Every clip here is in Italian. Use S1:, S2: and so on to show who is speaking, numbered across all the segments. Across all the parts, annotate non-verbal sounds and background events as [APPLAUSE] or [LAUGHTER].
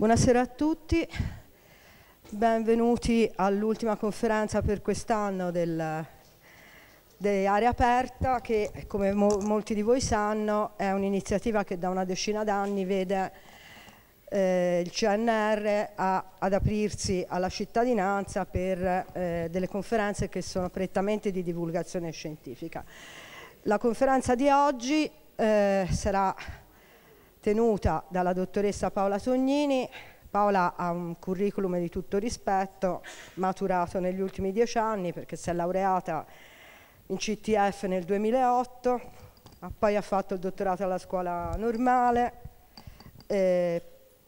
S1: Buonasera a tutti, benvenuti all'ultima conferenza per quest'anno dell'area aperta che come mo molti di voi sanno è un'iniziativa che da una decina d'anni vede eh, il CNR a, ad aprirsi alla cittadinanza per eh, delle conferenze che sono prettamente di divulgazione scientifica. La conferenza di oggi eh, sarà tenuta dalla dottoressa Paola Sognini. Paola ha un curriculum di tutto rispetto, maturato negli ultimi dieci anni perché si è laureata in CTF nel 2008, poi ha fatto il dottorato alla scuola normale, eh,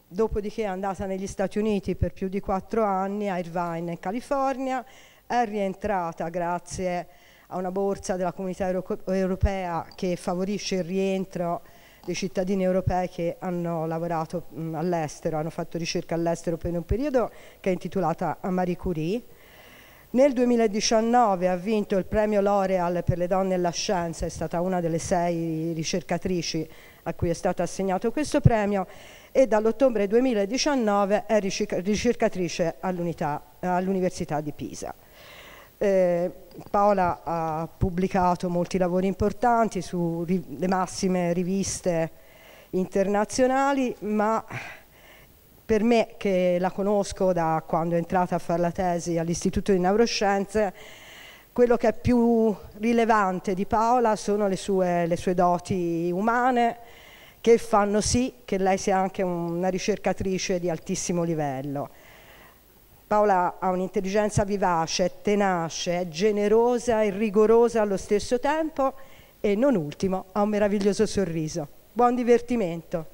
S1: dopodiché è andata negli Stati Uniti per più di quattro anni a Irvine in California, è rientrata grazie a una borsa della comunità europea che favorisce il rientro dei cittadini europei che hanno lavorato all'estero, hanno fatto ricerca all'estero per un periodo che è intitolata a Marie Curie. Nel 2019 ha vinto il premio L'Oreal per le donne e la scienza, è stata una delle sei ricercatrici a cui è stato assegnato questo premio e dall'ottobre 2019 è ricercatrice all'Università all di Pisa. Eh, Paola ha pubblicato molti lavori importanti sulle massime riviste internazionali, ma per me che la conosco da quando è entrata a fare la tesi all'Istituto di Neuroscienze, quello che è più rilevante di Paola sono le sue, le sue doti umane che fanno sì che lei sia anche una ricercatrice di altissimo livello. Paola ha un'intelligenza vivace, tenace, generosa e rigorosa allo stesso tempo e non ultimo ha un meraviglioso sorriso. Buon divertimento!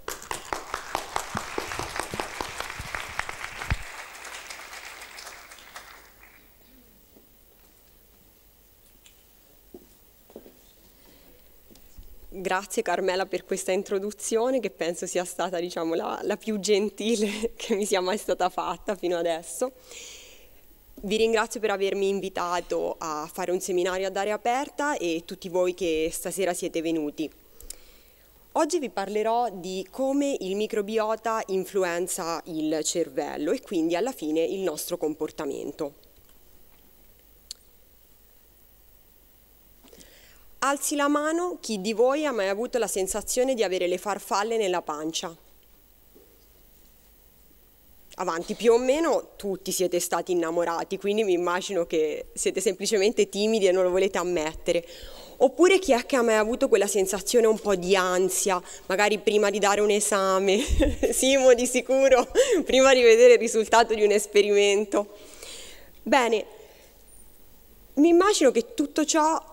S2: Grazie Carmela per questa introduzione che penso sia stata diciamo, la, la più gentile [LAUGHS] che mi sia mai stata fatta fino adesso. Vi ringrazio per avermi invitato a fare un seminario ad aria aperta e tutti voi che stasera siete venuti. Oggi vi parlerò di come il microbiota influenza il cervello e quindi alla fine il nostro comportamento. Alzi la mano chi di voi ha mai avuto la sensazione di avere le farfalle nella pancia. Avanti, più o meno tutti siete stati innamorati, quindi mi immagino che siete semplicemente timidi e non lo volete ammettere. Oppure chi è che ha mai avuto quella sensazione un po' di ansia, magari prima di dare un esame, [LAUGHS] Simo di sicuro, prima di vedere il risultato di un esperimento. Bene, mi immagino che tutto ciò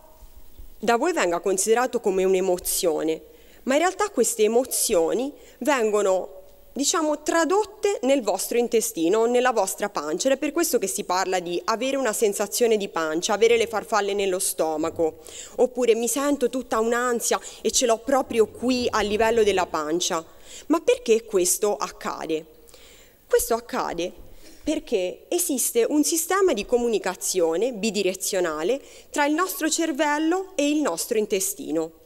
S2: da voi venga considerato come un'emozione, ma in realtà queste emozioni vengono diciamo tradotte nel vostro intestino, nella vostra pancia ed è per questo che si parla di avere una sensazione di pancia, avere le farfalle nello stomaco, oppure mi sento tutta un'ansia e ce l'ho proprio qui a livello della pancia. Ma perché questo accade? Questo accade perché esiste un sistema di comunicazione bidirezionale tra il nostro cervello e il nostro intestino.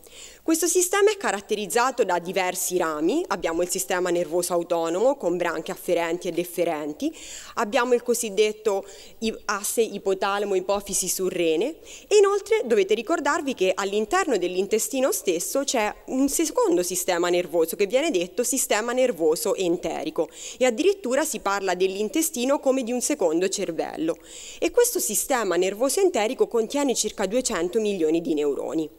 S2: Questo sistema è caratterizzato da diversi rami, abbiamo il sistema nervoso autonomo con branche afferenti ed efferenti, abbiamo il cosiddetto asse ipotalamo-ipofisi surrene e inoltre dovete ricordarvi che all'interno dell'intestino stesso c'è un secondo sistema nervoso che viene detto sistema nervoso enterico e addirittura si parla dell'intestino come di un secondo cervello e questo sistema nervoso enterico contiene circa 200 milioni di neuroni.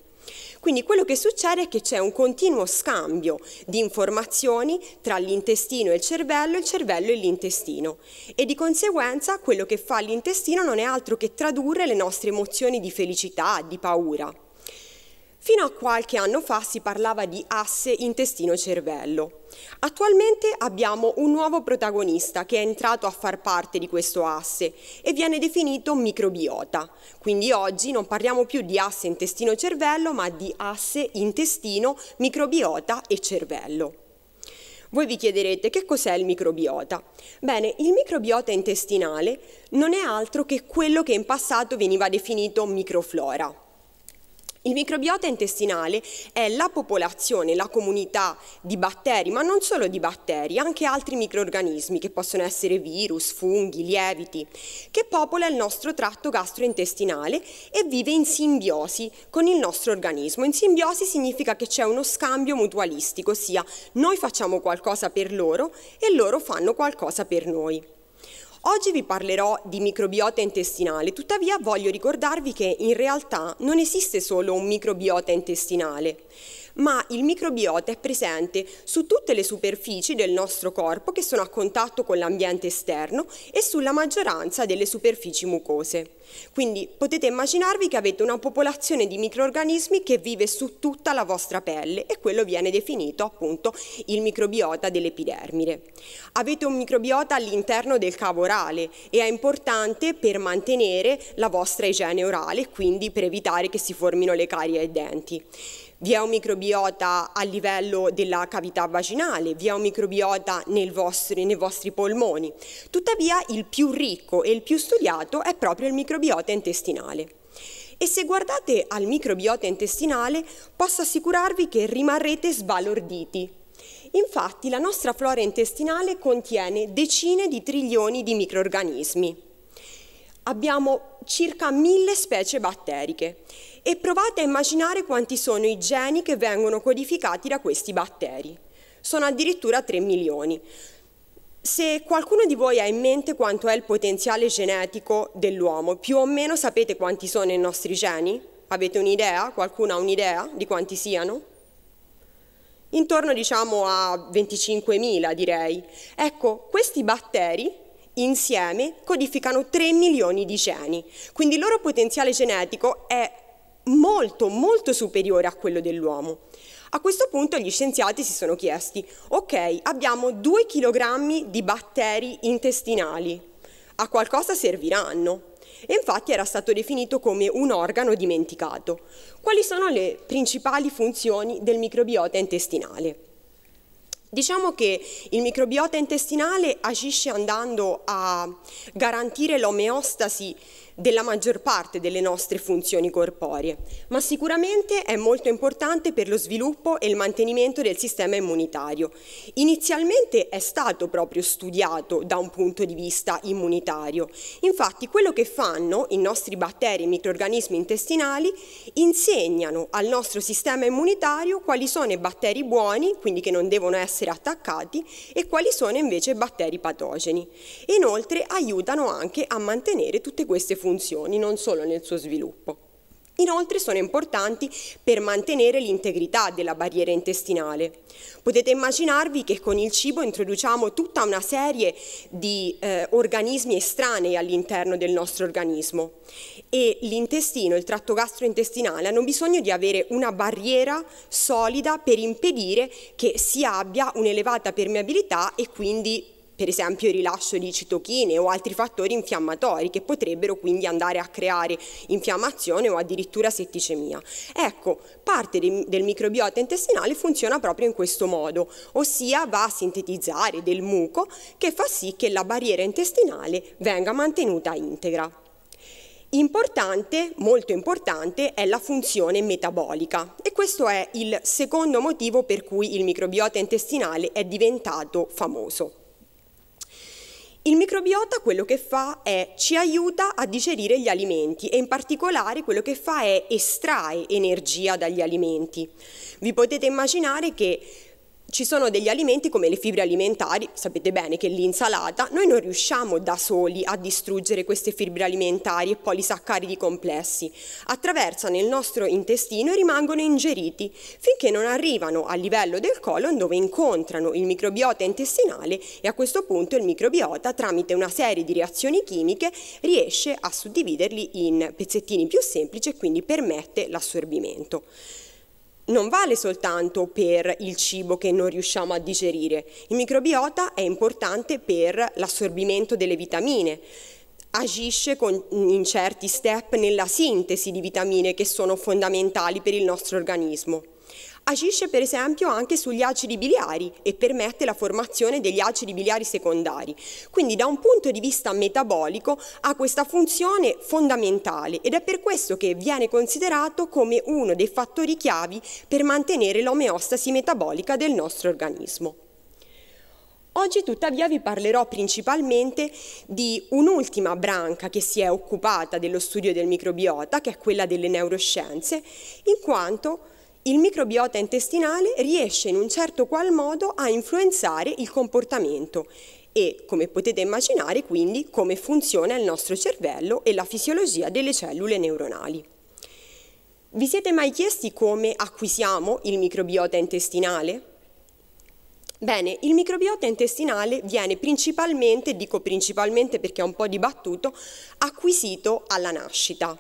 S2: Quindi quello che succede è che c'è un continuo scambio di informazioni tra l'intestino e il cervello, il cervello e l'intestino e di conseguenza quello che fa l'intestino non è altro che tradurre le nostre emozioni di felicità, di paura. Fino a qualche anno fa si parlava di asse intestino-cervello. Attualmente abbiamo un nuovo protagonista che è entrato a far parte di questo asse e viene definito microbiota. Quindi oggi non parliamo più di asse intestino-cervello ma di asse intestino, microbiota e cervello. Voi vi chiederete che cos'è il microbiota? Bene, il microbiota intestinale non è altro che quello che in passato veniva definito microflora. Il microbiota intestinale è la popolazione, la comunità di batteri, ma non solo di batteri, anche altri microorganismi che possono essere virus, funghi, lieviti, che popola il nostro tratto gastrointestinale e vive in simbiosi con il nostro organismo. In simbiosi significa che c'è uno scambio mutualistico, ossia noi facciamo qualcosa per loro e loro fanno qualcosa per noi. Oggi vi parlerò di microbiota intestinale, tuttavia voglio ricordarvi che in realtà non esiste solo un microbiota intestinale ma il microbiota è presente su tutte le superfici del nostro corpo che sono a contatto con l'ambiente esterno e sulla maggioranza delle superfici mucose. Quindi potete immaginarvi che avete una popolazione di microorganismi che vive su tutta la vostra pelle e quello viene definito appunto il microbiota dell'epidermide. Avete un microbiota all'interno del cavo orale e è importante per mantenere la vostra igiene orale, quindi per evitare che si formino le carie ai denti vi è un microbiota a livello della cavità vaginale, vi è un microbiota vostro, nei vostri polmoni. Tuttavia il più ricco e il più studiato è proprio il microbiota intestinale. E se guardate al microbiota intestinale posso assicurarvi che rimarrete sbalorditi. Infatti la nostra flora intestinale contiene decine di trilioni di microorganismi. Abbiamo circa mille specie batteriche e provate a immaginare quanti sono i geni che vengono codificati da questi batteri. Sono addirittura 3 milioni. Se qualcuno di voi ha in mente quanto è il potenziale genetico dell'uomo, più o meno sapete quanti sono i nostri geni? Avete un'idea? Qualcuno ha un'idea di quanti siano? Intorno diciamo a 25.000 direi. Ecco, questi batteri insieme codificano 3 milioni di geni, quindi il loro potenziale genetico è molto, molto superiore a quello dell'uomo. A questo punto gli scienziati si sono chiesti, ok, abbiamo 2 kg di batteri intestinali, a qualcosa serviranno. E infatti era stato definito come un organo dimenticato. Quali sono le principali funzioni del microbiota intestinale? Diciamo che il microbiota intestinale agisce andando a garantire l'omeostasi della maggior parte delle nostre funzioni corporee, ma sicuramente è molto importante per lo sviluppo e il mantenimento del sistema immunitario. Inizialmente è stato proprio studiato da un punto di vista immunitario. Infatti quello che fanno i nostri batteri e microorganismi intestinali insegnano al nostro sistema immunitario quali sono i batteri buoni, quindi che non devono essere attaccati, e quali sono invece i batteri patogeni. Inoltre aiutano anche a mantenere tutte queste funzioni funzioni, non solo nel suo sviluppo. Inoltre sono importanti per mantenere l'integrità della barriera intestinale. Potete immaginarvi che con il cibo introduciamo tutta una serie di eh, organismi estranei all'interno del nostro organismo e l'intestino, il tratto gastrointestinale hanno bisogno di avere una barriera solida per impedire che si abbia un'elevata permeabilità e quindi per esempio il rilascio di citochine o altri fattori infiammatori che potrebbero quindi andare a creare infiammazione o addirittura setticemia. Ecco, parte de del microbiota intestinale funziona proprio in questo modo, ossia va a sintetizzare del muco che fa sì che la barriera intestinale venga mantenuta integra. Importante, molto importante, è la funzione metabolica e questo è il secondo motivo per cui il microbiota intestinale è diventato famoso. Il microbiota quello che fa è ci aiuta a digerire gli alimenti e in particolare quello che fa è estrae energia dagli alimenti. Vi potete immaginare che ci sono degli alimenti come le fibre alimentari, sapete bene che l'insalata, noi non riusciamo da soli a distruggere queste fibre alimentari e polisaccaridi complessi, attraversano il nostro intestino e rimangono ingeriti finché non arrivano al livello del colon dove incontrano il microbiota intestinale e a questo punto il microbiota tramite una serie di reazioni chimiche riesce a suddividerli in pezzettini più semplici e quindi permette l'assorbimento non vale soltanto per il cibo che non riusciamo a digerire, il microbiota è importante per l'assorbimento delle vitamine, agisce con, in certi step nella sintesi di vitamine che sono fondamentali per il nostro organismo. Agisce per esempio anche sugli acidi biliari e permette la formazione degli acidi biliari secondari. Quindi da un punto di vista metabolico ha questa funzione fondamentale ed è per questo che viene considerato come uno dei fattori chiavi per mantenere l'omeostasi metabolica del nostro organismo. Oggi tuttavia vi parlerò principalmente di un'ultima branca che si è occupata dello studio del microbiota, che è quella delle neuroscienze, in quanto il microbiota intestinale riesce in un certo qual modo a influenzare il comportamento e, come potete immaginare, quindi come funziona il nostro cervello e la fisiologia delle cellule neuronali. Vi siete mai chiesti come acquisiamo il microbiota intestinale? Bene, il microbiota intestinale viene principalmente, dico principalmente perché è un po' dibattuto, acquisito alla nascita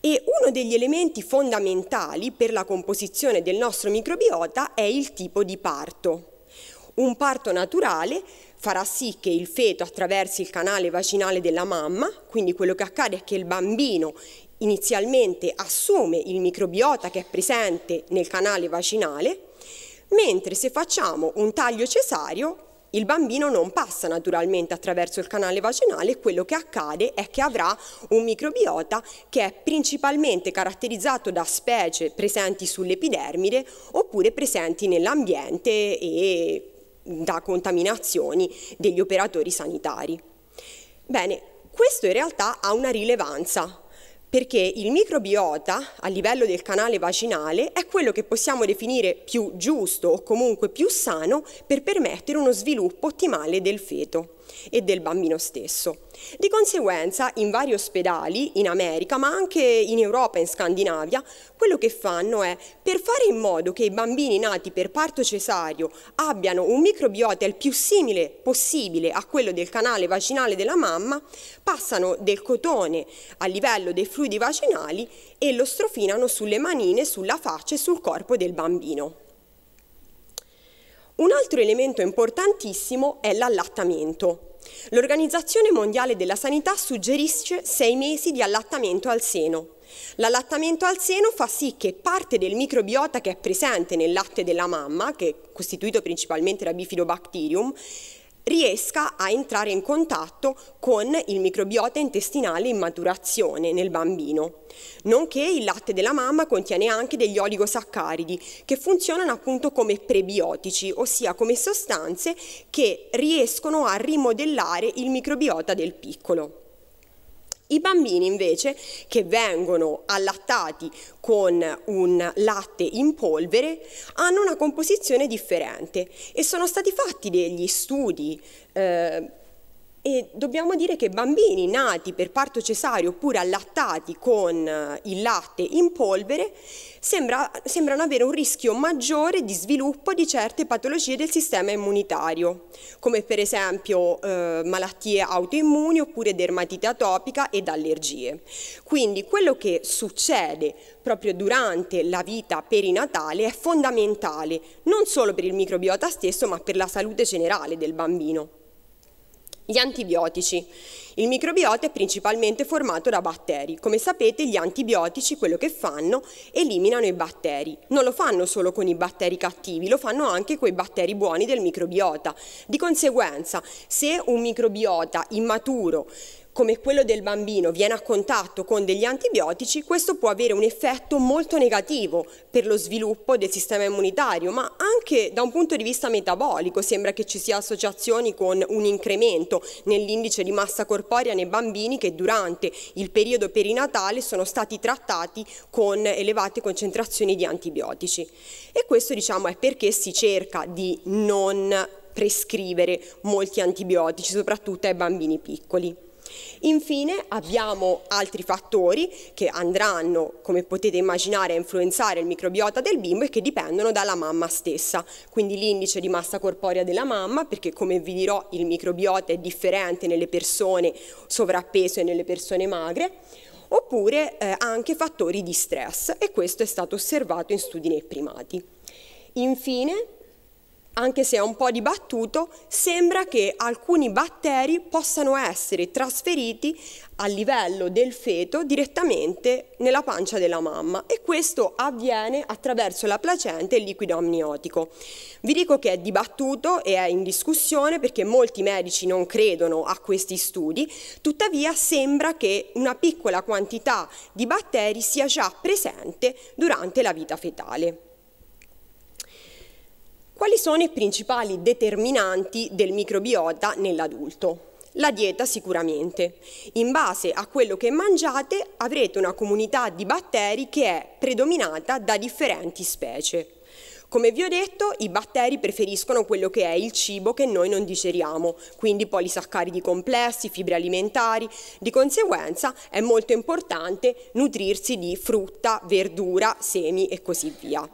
S2: e uno degli elementi fondamentali per la composizione del nostro microbiota è il tipo di parto. Un parto naturale farà sì che il feto attraversi il canale vaginale della mamma, quindi quello che accade è che il bambino inizialmente assume il microbiota che è presente nel canale vaginale, mentre se facciamo un taglio cesario il bambino non passa naturalmente attraverso il canale vaginale e quello che accade è che avrà un microbiota che è principalmente caratterizzato da specie presenti sull'epidermide oppure presenti nell'ambiente e da contaminazioni degli operatori sanitari. Bene, questo in realtà ha una rilevanza perché il microbiota a livello del canale vaginale è quello che possiamo definire più giusto o comunque più sano per permettere uno sviluppo ottimale del feto e del bambino stesso. Di conseguenza, in vari ospedali, in America, ma anche in Europa e in Scandinavia, quello che fanno è, per fare in modo che i bambini nati per parto cesareo abbiano un microbiota il più simile possibile a quello del canale vaginale della mamma, passano del cotone a livello dei fluidi vaginali e lo strofinano sulle manine, sulla faccia e sul corpo del bambino. Un altro elemento importantissimo è l'allattamento. L'Organizzazione Mondiale della Sanità suggerisce sei mesi di allattamento al seno. L'allattamento al seno fa sì che parte del microbiota che è presente nel latte della mamma, che è costituito principalmente da bifidobacterium, riesca a entrare in contatto con il microbiota intestinale in maturazione nel bambino. Nonché il latte della mamma contiene anche degli oligosaccaridi che funzionano appunto come prebiotici, ossia come sostanze che riescono a rimodellare il microbiota del piccolo. I bambini invece che vengono allattati con un latte in polvere hanno una composizione differente e sono stati fatti degli studi eh, e dobbiamo dire che bambini nati per parto cesareo oppure allattati con eh, il latte in polvere sembra, sembrano avere un rischio maggiore di sviluppo di certe patologie del sistema immunitario, come per esempio eh, malattie autoimmuni oppure dermatite atopica ed allergie. Quindi quello che succede proprio durante la vita perinatale è fondamentale non solo per il microbiota stesso ma per la salute generale del bambino. Gli antibiotici. Il microbiota è principalmente formato da batteri. Come sapete gli antibiotici quello che fanno eliminano i batteri. Non lo fanno solo con i batteri cattivi, lo fanno anche con i batteri buoni del microbiota. Di conseguenza se un microbiota immaturo come quello del bambino viene a contatto con degli antibiotici, questo può avere un effetto molto negativo per lo sviluppo del sistema immunitario, ma anche da un punto di vista metabolico sembra che ci sia associazioni con un incremento nell'indice di massa corporea nei bambini che durante il periodo perinatale sono stati trattati con elevate concentrazioni di antibiotici. E questo diciamo è perché si cerca di non prescrivere molti antibiotici, soprattutto ai bambini piccoli. Infine abbiamo altri fattori che andranno, come potete immaginare, a influenzare il microbiota del bimbo e che dipendono dalla mamma stessa. Quindi l'indice di massa corporea della mamma, perché come vi dirò il microbiota è differente nelle persone sovrappeso e nelle persone magre, oppure eh, anche fattori di stress e questo è stato osservato in studi nei primati. Infine anche se è un po' dibattuto, sembra che alcuni batteri possano essere trasferiti a livello del feto direttamente nella pancia della mamma e questo avviene attraverso la placenta e il liquido amniotico. Vi dico che è dibattuto e è in discussione perché molti medici non credono a questi studi, tuttavia sembra che una piccola quantità di batteri sia già presente durante la vita fetale. Quali sono i principali determinanti del microbiota nell'adulto? La dieta sicuramente. In base a quello che mangiate avrete una comunità di batteri che è predominata da differenti specie. Come vi ho detto, i batteri preferiscono quello che è il cibo che noi non digeriamo, quindi polisaccaridi complessi, fibre alimentari. Di conseguenza è molto importante nutrirsi di frutta, verdura, semi e così via.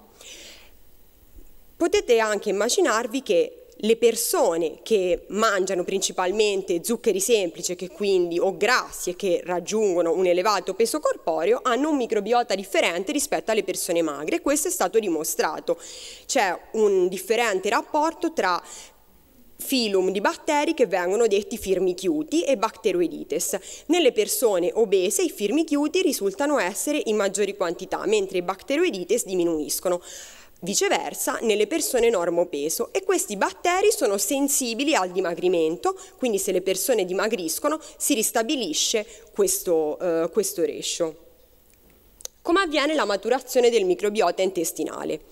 S2: Potete anche immaginarvi che le persone che mangiano principalmente zuccheri semplici quindi, o grassi e che raggiungono un elevato peso corporeo hanno un microbiota differente rispetto alle persone magre. Questo è stato dimostrato. C'è un differente rapporto tra filum di batteri che vengono detti firmichiuti e bacteroidites. Nelle persone obese i firmichiuti risultano essere in maggiori quantità, mentre i bacteroidites diminuiscono viceversa nelle persone normo peso e questi batteri sono sensibili al dimagrimento, quindi se le persone dimagriscono si ristabilisce questo, eh, questo ratio come avviene la maturazione del microbiota intestinale.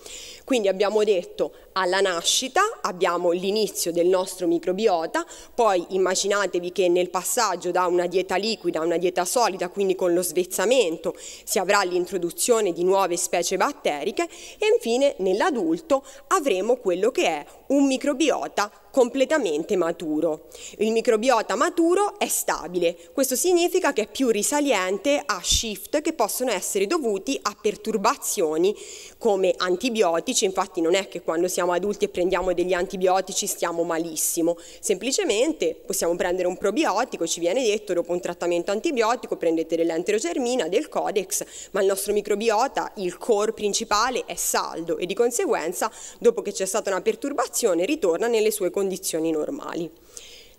S2: Quindi abbiamo detto alla nascita abbiamo l'inizio del nostro microbiota, poi immaginatevi che nel passaggio da una dieta liquida a una dieta solida, quindi con lo svezzamento, si avrà l'introduzione di nuove specie batteriche e infine nell'adulto avremo quello che è un microbiota completamente maturo. Il microbiota maturo è stabile, questo significa che è più risaliente a shift che possono essere dovuti a perturbazioni come antibiotici, infatti non è che quando siamo siamo adulti e prendiamo degli antibiotici stiamo malissimo, semplicemente possiamo prendere un probiotico, ci viene detto dopo un trattamento antibiotico prendete dell'enterogermina, del codex, ma il nostro microbiota, il core principale è saldo e di conseguenza dopo che c'è stata una perturbazione ritorna nelle sue condizioni normali.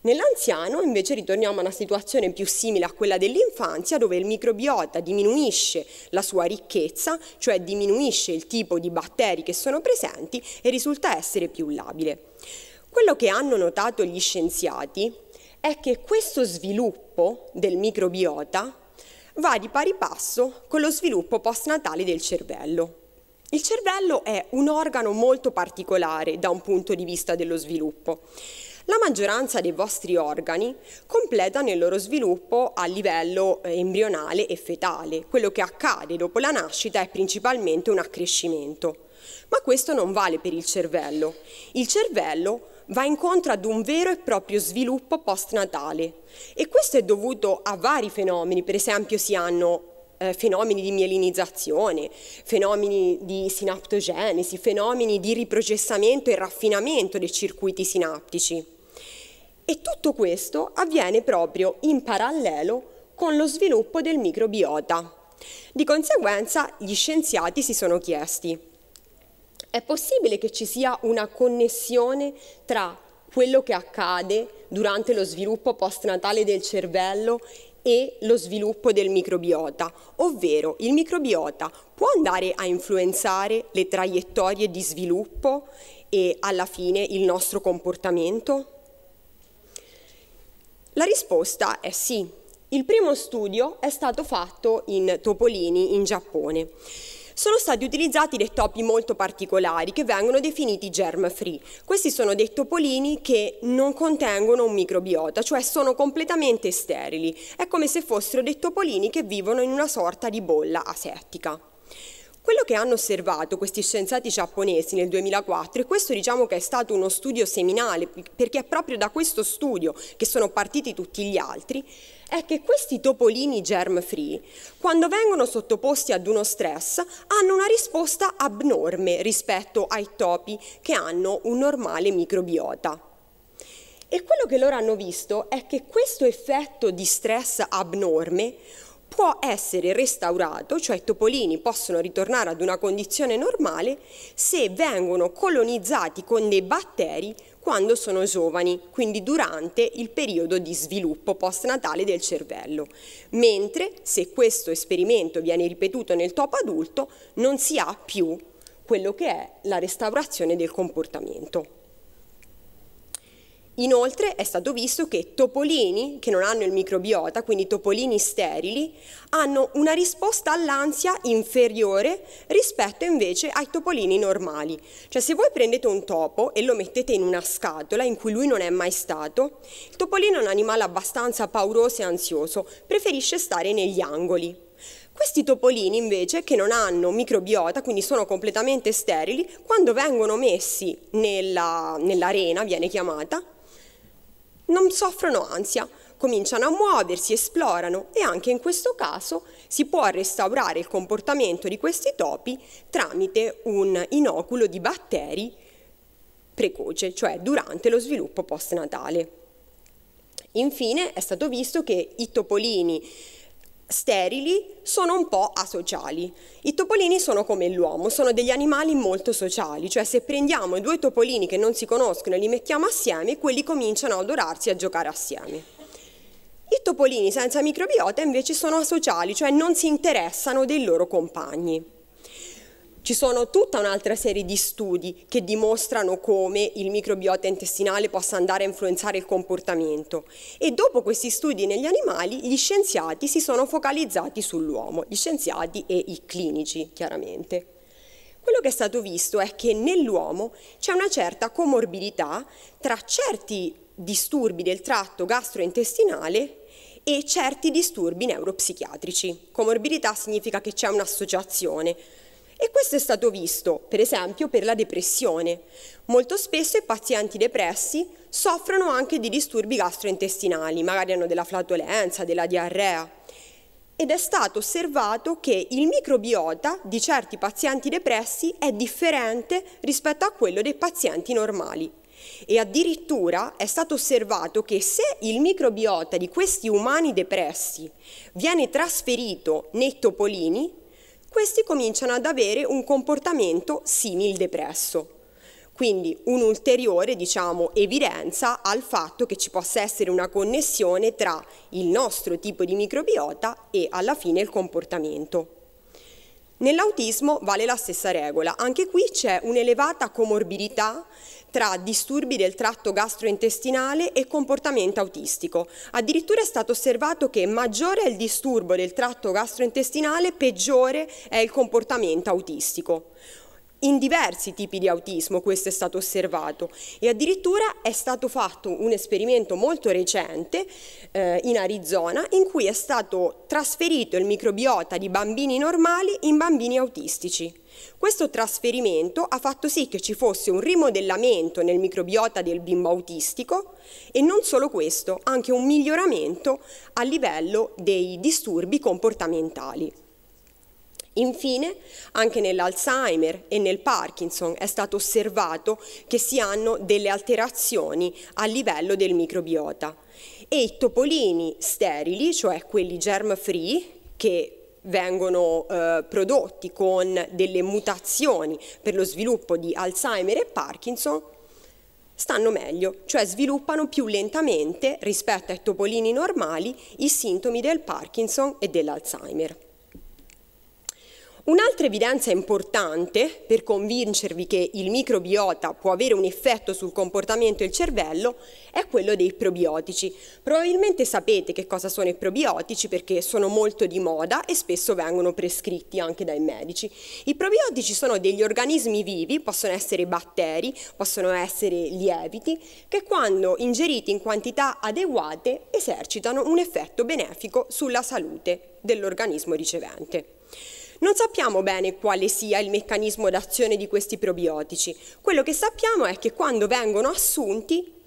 S2: Nell'anziano invece ritorniamo a una situazione più simile a quella dell'infanzia dove il microbiota diminuisce la sua ricchezza, cioè diminuisce il tipo di batteri che sono presenti e risulta essere più labile. Quello che hanno notato gli scienziati è che questo sviluppo del microbiota va di pari passo con lo sviluppo postnatale del cervello. Il cervello è un organo molto particolare da un punto di vista dello sviluppo la maggioranza dei vostri organi completano il loro sviluppo a livello eh, embrionale e fetale. Quello che accade dopo la nascita è principalmente un accrescimento. Ma questo non vale per il cervello. Il cervello va incontro ad un vero e proprio sviluppo postnatale e questo è dovuto a vari fenomeni, per esempio si hanno eh, fenomeni di mielinizzazione, fenomeni di sinaptogenesi, fenomeni di riprocessamento e raffinamento dei circuiti sinaptici. E tutto questo avviene proprio in parallelo con lo sviluppo del microbiota. Di conseguenza gli scienziati si sono chiesti è possibile che ci sia una connessione tra quello che accade durante lo sviluppo postnatale del cervello e lo sviluppo del microbiota, ovvero il microbiota può andare a influenzare le traiettorie di sviluppo e alla fine il nostro comportamento? La risposta è sì. Il primo studio è stato fatto in Topolini, in Giappone. Sono stati utilizzati dei topi molto particolari che vengono definiti germ free. Questi sono dei topolini che non contengono un microbiota, cioè sono completamente sterili. È come se fossero dei topolini che vivono in una sorta di bolla asettica. Quello che hanno osservato questi scienziati giapponesi nel 2004, e questo diciamo che è stato uno studio seminale, perché è proprio da questo studio che sono partiti tutti gli altri, è che questi topolini germ free, quando vengono sottoposti ad uno stress, hanno una risposta abnorme rispetto ai topi che hanno un normale microbiota. E quello che loro hanno visto è che questo effetto di stress abnorme può essere restaurato, cioè i topolini possono ritornare ad una condizione normale se vengono colonizzati con dei batteri quando sono giovani, quindi durante il periodo di sviluppo postnatale del cervello, mentre se questo esperimento viene ripetuto nel topo adulto non si ha più quello che è la restaurazione del comportamento. Inoltre è stato visto che topolini che non hanno il microbiota, quindi topolini sterili, hanno una risposta all'ansia inferiore rispetto invece ai topolini normali. Cioè se voi prendete un topo e lo mettete in una scatola in cui lui non è mai stato, il topolino è un animale abbastanza pauroso e ansioso, preferisce stare negli angoli. Questi topolini invece, che non hanno microbiota, quindi sono completamente sterili, quando vengono messi nell'arena, viene chiamata, non soffrono ansia, cominciano a muoversi, esplorano e anche in questo caso si può restaurare il comportamento di questi topi tramite un inoculo di batteri precoce, cioè durante lo sviluppo postnatale. Infine è stato visto che i topolini sterili sono un po' asociali. I topolini sono come l'uomo, sono degli animali molto sociali, cioè se prendiamo due topolini che non si conoscono e li mettiamo assieme, quelli cominciano a odorarsi e a giocare assieme. I topolini senza microbiota invece sono asociali, cioè non si interessano dei loro compagni. Ci sono tutta un'altra serie di studi che dimostrano come il microbiota intestinale possa andare a influenzare il comportamento e dopo questi studi negli animali gli scienziati si sono focalizzati sull'uomo, gli scienziati e i clinici chiaramente. Quello che è stato visto è che nell'uomo c'è una certa comorbidità tra certi disturbi del tratto gastrointestinale e certi disturbi neuropsichiatrici. Comorbidità significa che c'è un'associazione e questo è stato visto, per esempio, per la depressione. Molto spesso i pazienti depressi soffrono anche di disturbi gastrointestinali, magari hanno della flatulenza, della diarrea. Ed è stato osservato che il microbiota di certi pazienti depressi è differente rispetto a quello dei pazienti normali. E addirittura è stato osservato che se il microbiota di questi umani depressi viene trasferito nei topolini, questi cominciano ad avere un comportamento simil depresso. Quindi un'ulteriore diciamo, evidenza al fatto che ci possa essere una connessione tra il nostro tipo di microbiota e alla fine il comportamento. Nell'autismo vale la stessa regola, anche qui c'è un'elevata comorbidità tra disturbi del tratto gastrointestinale e comportamento autistico. Addirittura è stato osservato che maggiore è il disturbo del tratto gastrointestinale, peggiore è il comportamento autistico in diversi tipi di autismo questo è stato osservato e addirittura è stato fatto un esperimento molto recente eh, in Arizona in cui è stato trasferito il microbiota di bambini normali in bambini autistici. Questo trasferimento ha fatto sì che ci fosse un rimodellamento nel microbiota del bimbo autistico e non solo questo, anche un miglioramento a livello dei disturbi comportamentali. Infine, anche nell'Alzheimer e nel Parkinson è stato osservato che si hanno delle alterazioni a livello del microbiota e i topolini sterili, cioè quelli germ free, che vengono eh, prodotti con delle mutazioni per lo sviluppo di Alzheimer e Parkinson stanno meglio, cioè sviluppano più lentamente rispetto ai topolini normali i sintomi del Parkinson e dell'Alzheimer. Un'altra evidenza importante per convincervi che il microbiota può avere un effetto sul comportamento del cervello è quello dei probiotici. Probabilmente sapete che cosa sono i probiotici perché sono molto di moda e spesso vengono prescritti anche dai medici. I probiotici sono degli organismi vivi, possono essere batteri, possono essere lieviti, che quando ingeriti in quantità adeguate esercitano un effetto benefico sulla salute dell'organismo ricevente. Non sappiamo bene quale sia il meccanismo d'azione di questi probiotici. Quello che sappiamo è che quando vengono assunti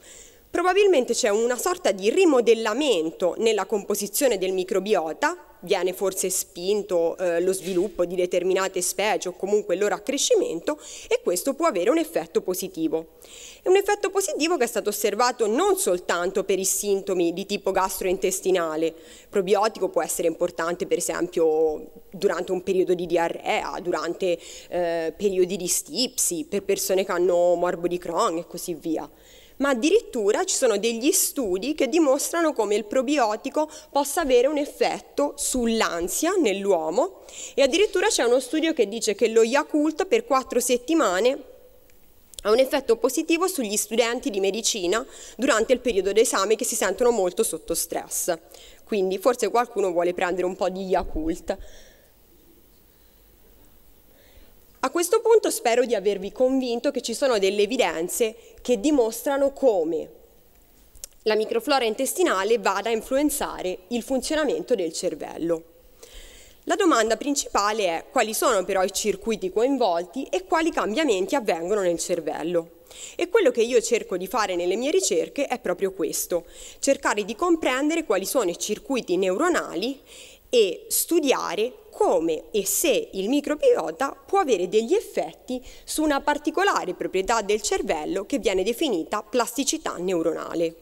S2: Probabilmente c'è una sorta di rimodellamento nella composizione del microbiota viene forse spinto eh, lo sviluppo di determinate specie o comunque il loro accrescimento e questo può avere un effetto positivo. È un effetto positivo che è stato osservato non soltanto per i sintomi di tipo gastrointestinale, il probiotico può essere importante per esempio durante un periodo di diarrea, durante eh, periodi di stipsi, per persone che hanno morbo di Crohn e così via ma addirittura ci sono degli studi che dimostrano come il probiotico possa avere un effetto sull'ansia nell'uomo e addirittura c'è uno studio che dice che lo Yakult per quattro settimane ha un effetto positivo sugli studenti di medicina durante il periodo d'esame che si sentono molto sotto stress. Quindi forse qualcuno vuole prendere un po' di Yakult. A questo punto spero di avervi convinto che ci sono delle evidenze che dimostrano come la microflora intestinale vada a influenzare il funzionamento del cervello. La domanda principale è quali sono però i circuiti coinvolti e quali cambiamenti avvengono nel cervello. E quello che io cerco di fare nelle mie ricerche è proprio questo, cercare di comprendere quali sono i circuiti neuronali e studiare come e se il microbiota può avere degli effetti su una particolare proprietà del cervello che viene definita plasticità neuronale.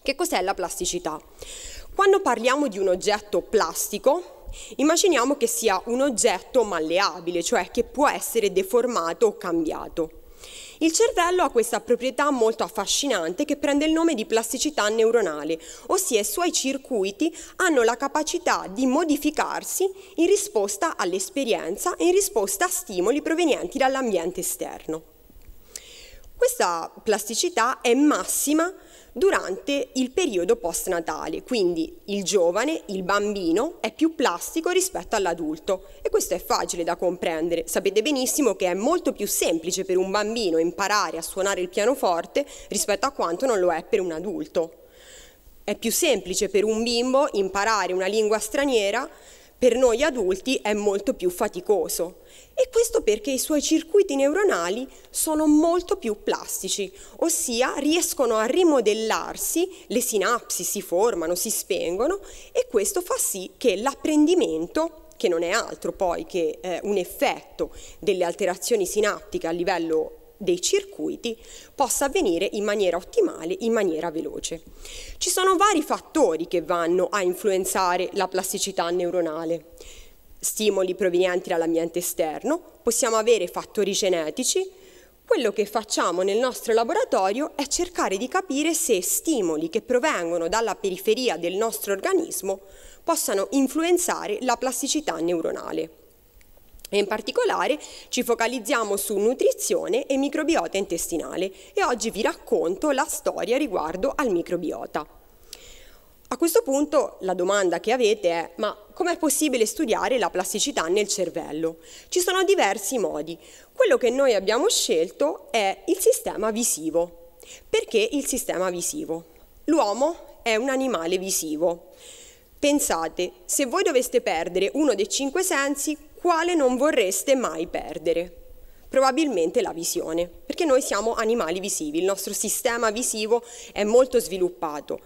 S2: Che cos'è la plasticità? Quando parliamo di un oggetto plastico, Immaginiamo che sia un oggetto malleabile, cioè che può essere deformato o cambiato. Il cervello ha questa proprietà molto affascinante che prende il nome di plasticità neuronale, ossia i suoi circuiti hanno la capacità di modificarsi in risposta all'esperienza e in risposta a stimoli provenienti dall'ambiente esterno. Questa plasticità è massima durante il periodo postnatale, quindi il giovane, il bambino è più plastico rispetto all'adulto e questo è facile da comprendere. Sapete benissimo che è molto più semplice per un bambino imparare a suonare il pianoforte rispetto a quanto non lo è per un adulto. È più semplice per un bimbo imparare una lingua straniera, per noi adulti è molto più faticoso. E questo perché i suoi circuiti neuronali sono molto più plastici, ossia riescono a rimodellarsi, le sinapsi si formano, si spengono e questo fa sì che l'apprendimento che non è altro poi che eh, un effetto delle alterazioni sinaptiche a livello dei circuiti possa avvenire in maniera ottimale, in maniera veloce. Ci sono vari fattori che vanno a influenzare la plasticità neuronale stimoli provenienti dall'ambiente esterno, possiamo avere fattori genetici, quello che facciamo nel nostro laboratorio è cercare di capire se stimoli che provengono dalla periferia del nostro organismo possano influenzare la plasticità neuronale. E in particolare ci focalizziamo su nutrizione e microbiota intestinale e oggi vi racconto la storia riguardo al microbiota. A questo punto la domanda che avete è ma come è possibile studiare la plasticità nel cervello. Ci sono diversi modi. Quello che noi abbiamo scelto è il sistema visivo. Perché il sistema visivo? L'uomo è un animale visivo. Pensate, se voi doveste perdere uno dei cinque sensi, quale non vorreste mai perdere? Probabilmente la visione, perché noi siamo animali visivi, il nostro sistema visivo è molto sviluppato.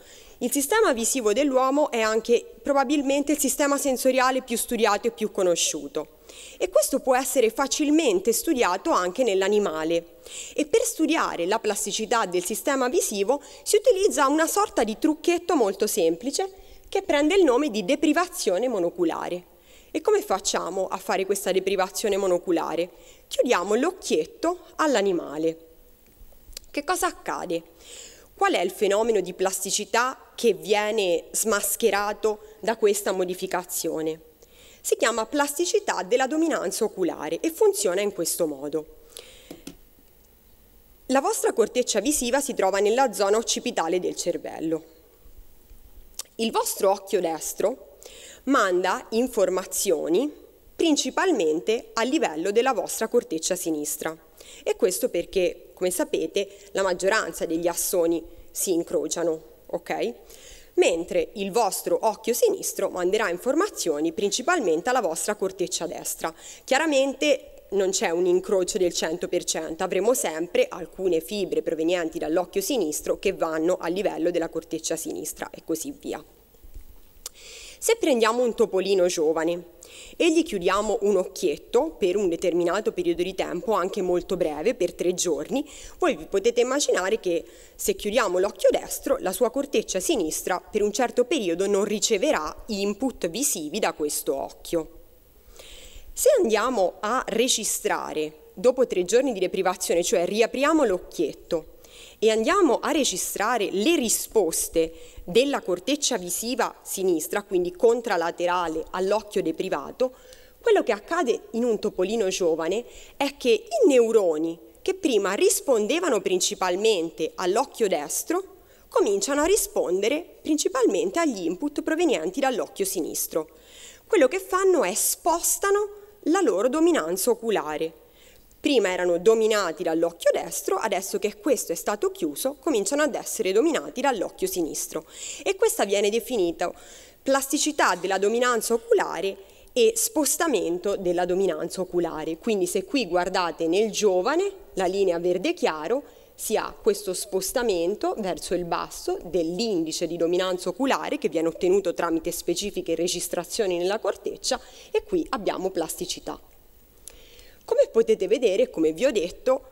S2: Il sistema visivo dell'uomo è anche probabilmente il sistema sensoriale più studiato e più conosciuto e questo può essere facilmente studiato anche nell'animale. E per studiare la plasticità del sistema visivo si utilizza una sorta di trucchetto molto semplice che prende il nome di deprivazione monoculare. E come facciamo a fare questa deprivazione monoculare? Chiudiamo l'occhietto all'animale. Che cosa accade? qual è il fenomeno di plasticità che viene smascherato da questa modificazione? Si chiama plasticità della dominanza oculare e funziona in questo modo. La vostra corteccia visiva si trova nella zona occipitale del cervello. Il vostro occhio destro manda informazioni principalmente a livello della vostra corteccia sinistra. E questo perché, come sapete, la maggioranza degli assoni si incrociano, ok? Mentre il vostro occhio sinistro manderà informazioni principalmente alla vostra corteccia destra. Chiaramente non c'è un incrocio del 100%, avremo sempre alcune fibre provenienti dall'occhio sinistro che vanno a livello della corteccia sinistra e così via. Se prendiamo un topolino giovane, e gli chiudiamo un occhietto per un determinato periodo di tempo, anche molto breve, per tre giorni, voi vi potete immaginare che se chiudiamo l'occhio destro, la sua corteccia sinistra per un certo periodo non riceverà input visivi da questo occhio. Se andiamo a registrare dopo tre giorni di deprivazione, cioè riapriamo l'occhietto, e andiamo a registrare le risposte della corteccia visiva sinistra, quindi contralaterale all'occhio deprivato, quello che accade in un topolino giovane è che i neuroni che prima rispondevano principalmente all'occhio destro cominciano a rispondere principalmente agli input provenienti dall'occhio sinistro. Quello che fanno è spostano la loro dominanza oculare Prima erano dominati dall'occhio destro, adesso che questo è stato chiuso cominciano ad essere dominati dall'occhio sinistro. E questa viene definita plasticità della dominanza oculare e spostamento della dominanza oculare. Quindi se qui guardate nel giovane, la linea verde chiaro, si ha questo spostamento verso il basso dell'indice di dominanza oculare che viene ottenuto tramite specifiche registrazioni nella corteccia e qui abbiamo plasticità. Come potete vedere, come vi ho detto,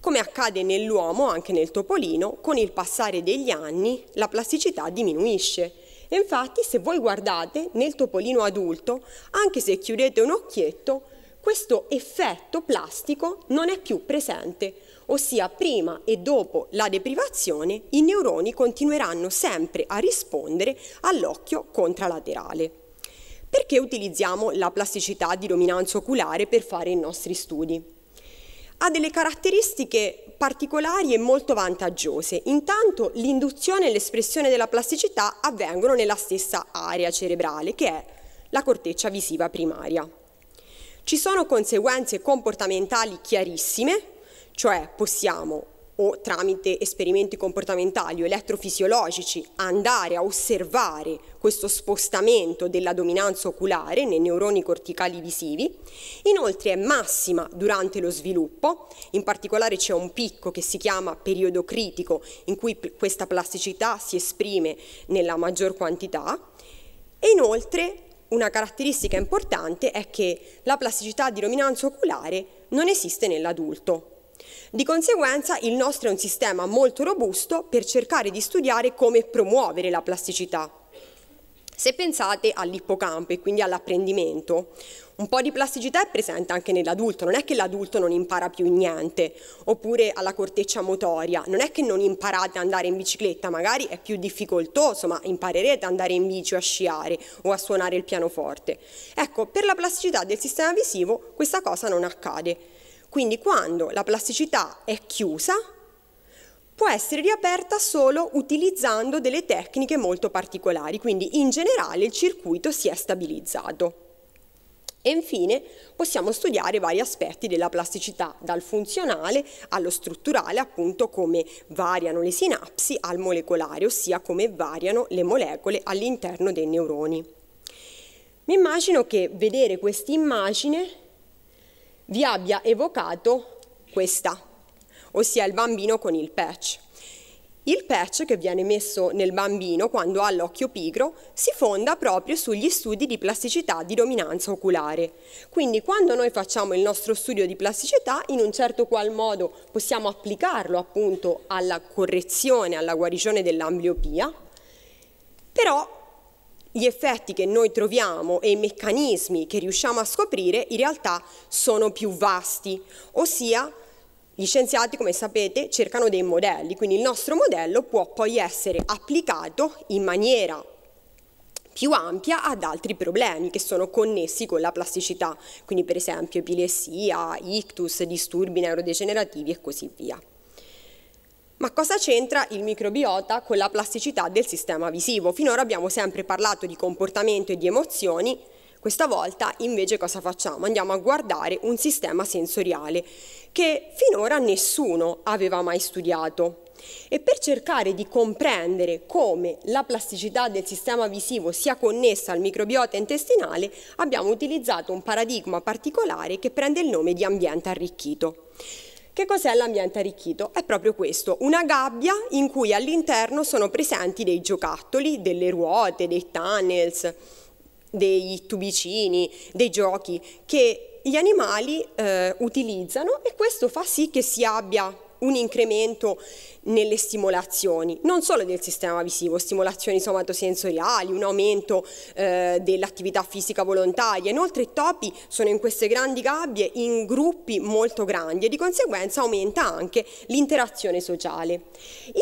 S2: come accade nell'uomo, anche nel topolino, con il passare degli anni la plasticità diminuisce. E infatti, se voi guardate nel topolino adulto, anche se chiudete un occhietto, questo effetto plastico non è più presente, ossia prima e dopo la deprivazione i neuroni continueranno sempre a rispondere all'occhio contralaterale. Perché utilizziamo la plasticità di dominanza oculare per fare i nostri studi? ha delle caratteristiche particolari e molto vantaggiose. Intanto l'induzione e l'espressione della plasticità avvengono nella stessa area cerebrale, che è la corteccia visiva primaria. Ci sono conseguenze comportamentali chiarissime, cioè possiamo o tramite esperimenti comportamentali o elettrofisiologici andare a osservare questo spostamento della dominanza oculare nei neuroni corticali visivi. Inoltre è massima durante lo sviluppo, in particolare c'è un picco che si chiama periodo critico in cui questa plasticità si esprime nella maggior quantità e inoltre una caratteristica importante è che la plasticità di dominanza oculare non esiste nell'adulto, di conseguenza il nostro è un sistema molto robusto per cercare di studiare come promuovere la plasticità. Se pensate all'ippocampo e quindi all'apprendimento, un po' di plasticità è presente anche nell'adulto, non è che l'adulto non impara più niente, oppure alla corteccia motoria, non è che non imparate ad andare in bicicletta, magari è più difficoltoso, ma imparerete ad andare in bici o a sciare o a suonare il pianoforte. Ecco, per la plasticità del sistema visivo questa cosa non accade. Quindi quando la plasticità è chiusa, può essere riaperta solo utilizzando delle tecniche molto particolari, quindi in generale il circuito si è stabilizzato. E infine possiamo studiare vari aspetti della plasticità, dal funzionale allo strutturale, appunto come variano le sinapsi, al molecolare, ossia come variano le molecole all'interno dei neuroni. Mi immagino che vedere questa immagine vi abbia evocato questa, ossia il bambino con il patch. Il patch che viene messo nel bambino quando ha l'occhio pigro si fonda proprio sugli studi di plasticità di dominanza oculare. Quindi quando noi facciamo il nostro studio di plasticità in un certo qual modo possiamo applicarlo appunto alla correzione, alla guarigione dell'ambliopia, però gli effetti che noi troviamo e i meccanismi che riusciamo a scoprire in realtà sono più vasti, ossia gli scienziati, come sapete, cercano dei modelli, quindi il nostro modello può poi essere applicato in maniera più ampia ad altri problemi che sono connessi con la plasticità, quindi per esempio epilessia, ictus, disturbi neurodegenerativi e così via. Ma cosa c'entra il microbiota con la plasticità del sistema visivo? Finora abbiamo sempre parlato di comportamento e di emozioni, questa volta invece cosa facciamo? Andiamo a guardare un sistema sensoriale che finora nessuno aveva mai studiato. E per cercare di comprendere come la plasticità del sistema visivo sia connessa al microbiota intestinale, abbiamo utilizzato un paradigma particolare che prende il nome di ambiente arricchito. Che cos'è l'ambiente arricchito? È proprio questo, una gabbia in cui all'interno sono presenti dei giocattoli, delle ruote, dei tunnels, dei tubicini, dei giochi che gli animali eh, utilizzano e questo fa sì che si abbia un incremento nelle stimolazioni, non solo del sistema visivo, stimolazioni somatosensoriali, un aumento eh, dell'attività fisica volontaria. Inoltre i topi sono in queste grandi gabbie in gruppi molto grandi e di conseguenza aumenta anche l'interazione sociale.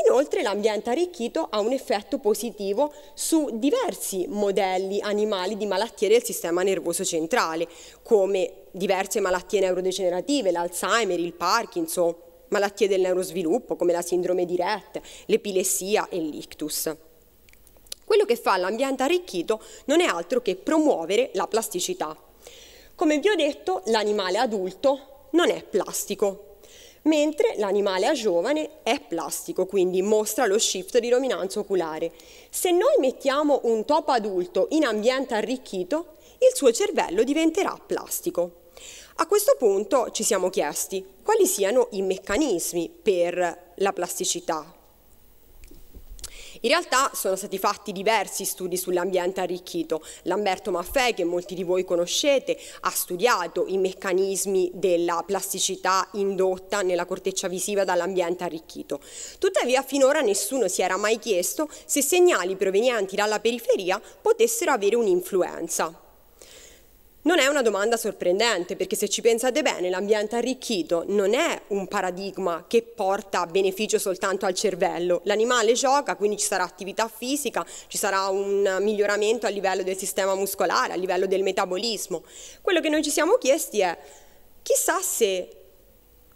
S2: Inoltre l'ambiente arricchito ha un effetto positivo su diversi modelli animali di malattie del sistema nervoso centrale, come diverse malattie neurodegenerative, l'Alzheimer, il Parkinson, malattie del neurosviluppo come la sindrome di Rett, l'epilessia e l'ictus. Quello che fa l'ambiente arricchito non è altro che promuovere la plasticità. Come vi ho detto, l'animale adulto non è plastico, mentre l'animale a giovane è plastico, quindi mostra lo shift di dominanza oculare. Se noi mettiamo un topo adulto in ambiente arricchito, il suo cervello diventerà plastico. A questo punto ci siamo chiesti quali siano i meccanismi per la plasticità. In realtà sono stati fatti diversi studi sull'ambiente arricchito. Lamberto Maffè, che molti di voi conoscete, ha studiato i meccanismi della plasticità indotta nella corteccia visiva dall'ambiente arricchito. Tuttavia finora nessuno si era mai chiesto se segnali provenienti dalla periferia potessero avere un'influenza. Non è una domanda sorprendente perché se ci pensate bene l'ambiente arricchito non è un paradigma che porta beneficio soltanto al cervello. L'animale gioca, quindi ci sarà attività fisica, ci sarà un miglioramento a livello del sistema muscolare, a livello del metabolismo. Quello che noi ci siamo chiesti è chissà se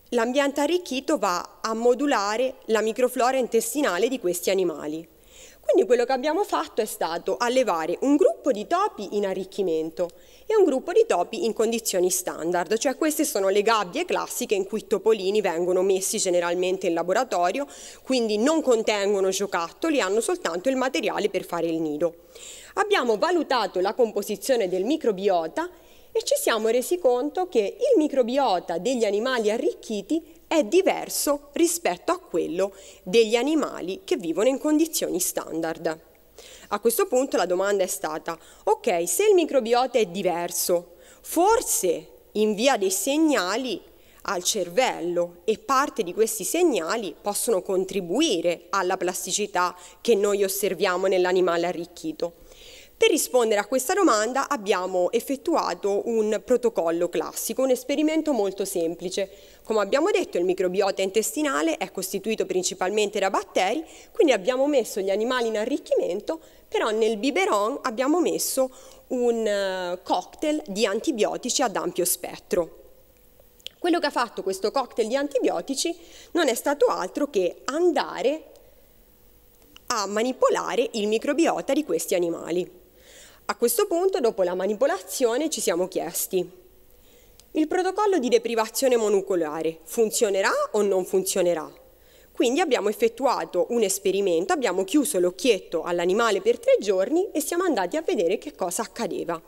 S2: l'ambiente arricchito va a modulare la microflora intestinale di questi animali. Quindi quello che abbiamo fatto è stato allevare un gruppo di topi in arricchimento e un gruppo di topi in condizioni standard, cioè queste sono le gabbie classiche in cui i topolini vengono messi generalmente in laboratorio, quindi non contengono giocattoli, hanno soltanto il materiale per fare il nido. Abbiamo valutato la composizione del microbiota e ci siamo resi conto che il microbiota degli animali arricchiti è diverso rispetto a quello degli animali che vivono in condizioni standard. A questo punto la domanda è stata, ok, se il microbiota è diverso, forse invia dei segnali al cervello e parte di questi segnali possono contribuire alla plasticità che noi osserviamo nell'animale arricchito. Per rispondere a questa domanda abbiamo effettuato un protocollo classico, un esperimento molto semplice. Come abbiamo detto il microbiota intestinale è costituito principalmente da batteri, quindi abbiamo messo gli animali in arricchimento, però nel biberon abbiamo messo un eh, cocktail di antibiotici ad ampio spettro. Quello che ha fatto questo cocktail di antibiotici non è stato altro che andare a manipolare il microbiota di questi animali. A questo punto, dopo la manipolazione, ci siamo chiesti il protocollo di deprivazione monocolare funzionerà o non funzionerà? Quindi abbiamo effettuato un esperimento, abbiamo chiuso l'occhietto all'animale per tre giorni e siamo andati a vedere che cosa accadeva.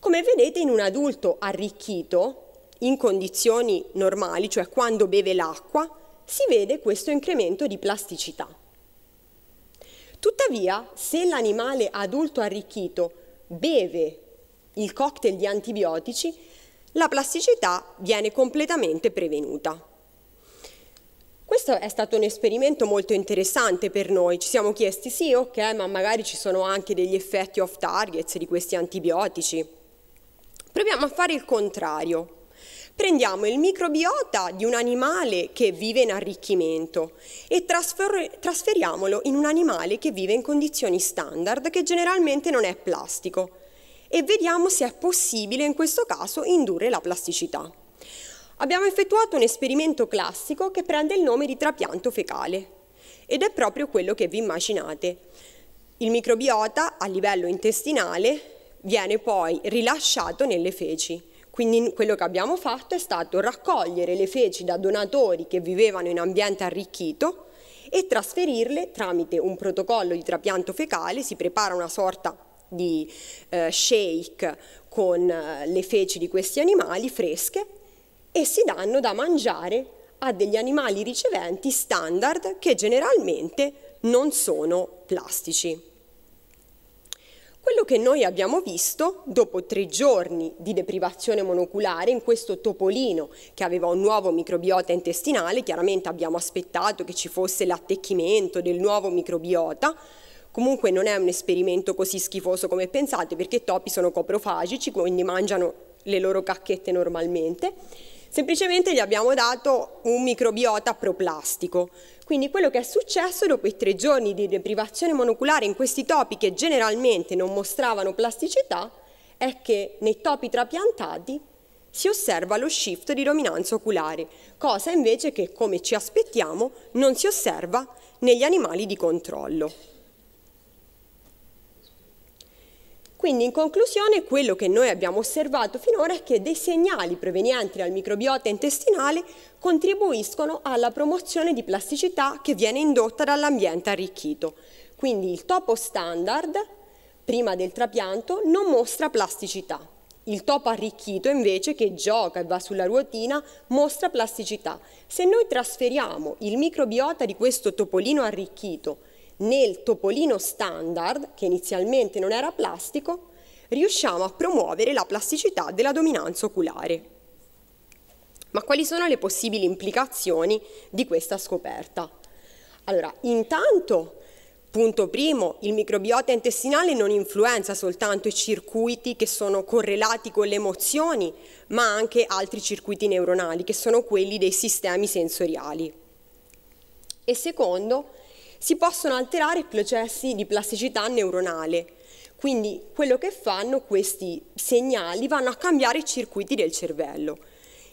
S2: Come vedete in un adulto arricchito, in condizioni normali, cioè quando beve l'acqua, si vede questo incremento di plasticità. Tuttavia, se l'animale adulto arricchito beve il cocktail di antibiotici, la plasticità viene completamente prevenuta. Questo è stato un esperimento molto interessante per noi, ci siamo chiesti sì, ok, ma magari ci sono anche degli effetti off targets di questi antibiotici. Proviamo a fare il contrario. Prendiamo il microbiota di un animale che vive in arricchimento e trasfer trasferiamolo in un animale che vive in condizioni standard, che generalmente non è plastico, e vediamo se è possibile in questo caso indurre la plasticità. Abbiamo effettuato un esperimento classico che prende il nome di trapianto fecale ed è proprio quello che vi immaginate. Il microbiota a livello intestinale viene poi rilasciato nelle feci quindi quello che abbiamo fatto è stato raccogliere le feci da donatori che vivevano in ambiente arricchito e trasferirle tramite un protocollo di trapianto fecale, si prepara una sorta di eh, shake con eh, le feci di questi animali fresche e si danno da mangiare a degli animali riceventi standard che generalmente non sono plastici. Quello che noi abbiamo visto dopo tre giorni di deprivazione monoculare in questo topolino che aveva un nuovo microbiota intestinale, chiaramente abbiamo aspettato che ci fosse l'attecchimento del nuovo microbiota, comunque non è un esperimento così schifoso come pensate perché i topi sono coprofagici, quindi mangiano le loro cacchette normalmente Semplicemente gli abbiamo dato un microbiota proplastico. Quindi quello che è successo dopo i tre giorni di deprivazione monoculare in questi topi che generalmente non mostravano plasticità è che nei topi trapiantati si osserva lo shift di dominanza oculare, cosa invece che, come ci aspettiamo, non si osserva negli animali di controllo. Quindi in conclusione quello che noi abbiamo osservato finora è che dei segnali provenienti dal microbiota intestinale contribuiscono alla promozione di plasticità che viene indotta dall'ambiente arricchito. Quindi il topo standard, prima del trapianto, non mostra plasticità. Il topo arricchito invece che gioca e va sulla ruotina mostra plasticità. Se noi trasferiamo il microbiota di questo topolino arricchito nel topolino standard, che inizialmente non era plastico, riusciamo a promuovere la plasticità della dominanza oculare. Ma quali sono le possibili implicazioni di questa scoperta? Allora, intanto, punto primo, il microbiota intestinale non influenza soltanto i circuiti che sono correlati con le emozioni, ma anche altri circuiti neuronali, che sono quelli dei sistemi sensoriali. E secondo, si possono alterare i processi di plasticità neuronale. Quindi quello che fanno questi segnali vanno a cambiare i circuiti del cervello.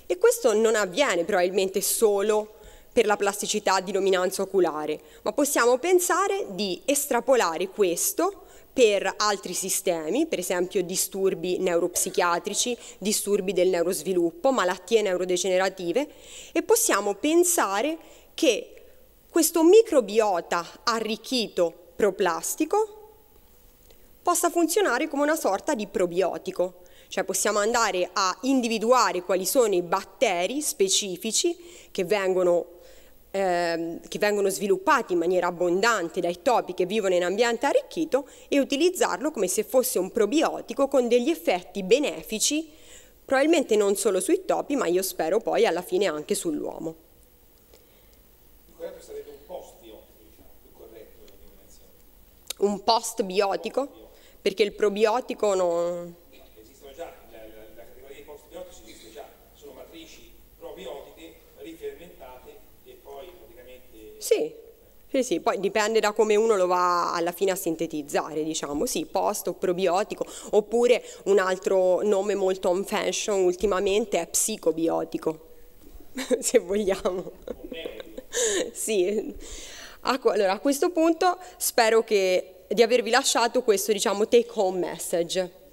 S2: E questo non avviene probabilmente solo per la plasticità di dominanza oculare, ma possiamo pensare di estrapolare questo per altri sistemi, per esempio disturbi neuropsichiatrici, disturbi del neurosviluppo, malattie neurodegenerative e possiamo pensare che questo microbiota arricchito proplastico possa funzionare come una sorta di probiotico, cioè possiamo andare a individuare quali sono i batteri specifici che vengono ehm, che vengono sviluppati in maniera abbondante dai topi che vivono in ambiente arricchito e utilizzarlo come se fosse un probiotico con degli effetti benefici, probabilmente non solo sui topi, ma io spero poi alla fine anche sull'uomo. un post biotico, perché il probiotico non... Esistono già, la,
S3: la, la categoria di post biotici esiste già, sono matrici probiotiche rifermentate e poi praticamente...
S2: Sì. Sì, sì, poi dipende da come uno lo va alla fine a sintetizzare, diciamo, sì, post o probiotico, oppure un altro nome molto on fashion ultimamente è psicobiotico, [LAUGHS] se vogliamo. sì. Allora, a questo punto spero che, di avervi lasciato questo, diciamo, take home message.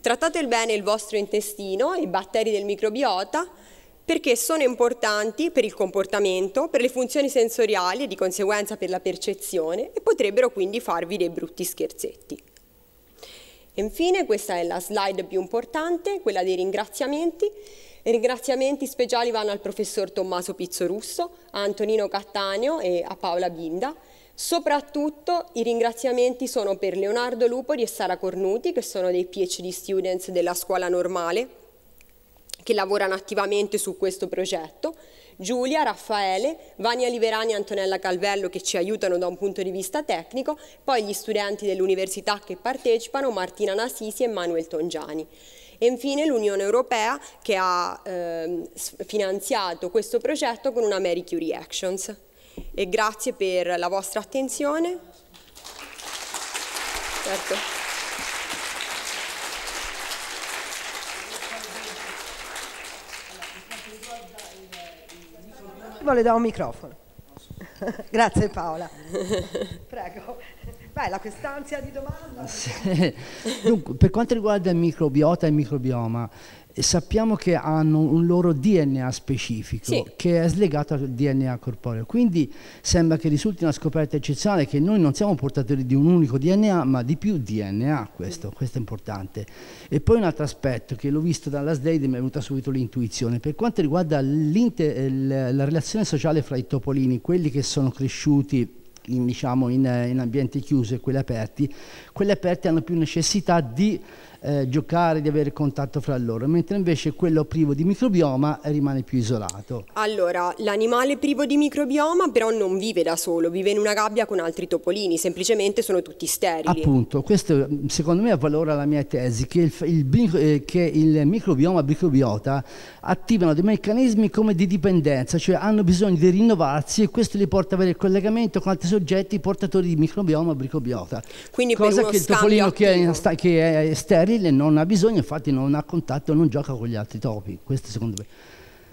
S2: Trattate bene il vostro intestino, i batteri del microbiota, perché sono importanti per il comportamento, per le funzioni sensoriali e di conseguenza per la percezione e potrebbero quindi farvi dei brutti scherzetti. Infine, questa è la slide più importante, quella dei ringraziamenti ringraziamenti speciali vanno al professor Tommaso Pizzorusso, a Antonino Cattaneo e a Paola Binda. Soprattutto i ringraziamenti sono per Leonardo Lupoli e Sara Cornuti, che sono dei PhD students della scuola normale, che lavorano attivamente su questo progetto, Giulia, Raffaele, Vania Liverani e Antonella Calvello che ci aiutano da un punto di vista tecnico, poi gli studenti dell'università che partecipano, Martina Nasisi e Manuel Tongiani. E infine l'Unione Europea che ha eh, finanziato questo progetto con una Mary Curie Actions. E grazie per la vostra attenzione.
S1: Certo. Vuole do un microfono. [LAUGHS] Grazie Paola. [LAUGHS] Prego. Bella quest'ansia di domanda.
S4: [LAUGHS] Dunque, per quanto riguarda il microbiota e il microbioma, eh, sappiamo che hanno un loro DNA specifico sì. che è slegato al DNA corporeo. Quindi sembra che risulti una scoperta eccezionale che noi non siamo portatori di un unico DNA, ma di più DNA, questo, mm. questo è importante. E poi un altro aspetto che l'ho visto dalla SDEID e mi è venuta subito l'intuizione, per quanto riguarda la relazione sociale fra i topolini, quelli che sono cresciuti in, diciamo, in, eh, in ambienti chiusi e quelli aperti, quelli aperti hanno più necessità di eh, giocare, di avere contatto fra loro, mentre invece quello privo di microbioma rimane più isolato.
S2: Allora, l'animale privo di microbioma però non vive da solo, vive in una gabbia con altri topolini, semplicemente sono tutti sterili. Appunto,
S4: questo secondo me avvalora la mia tesi, che il, il, eh, che il microbioma, microbiota attivano dei meccanismi come di dipendenza, cioè hanno bisogno di rinnovarsi e questo li porta a avere il collegamento con altri soggetti portatori di microbioma, microbiota. Quindi Cosa che il topolino che è, che è eh, stereo Gabriele non ha bisogno, infatti non ha contatto, non gioca con gli altri topi, questo secondo me.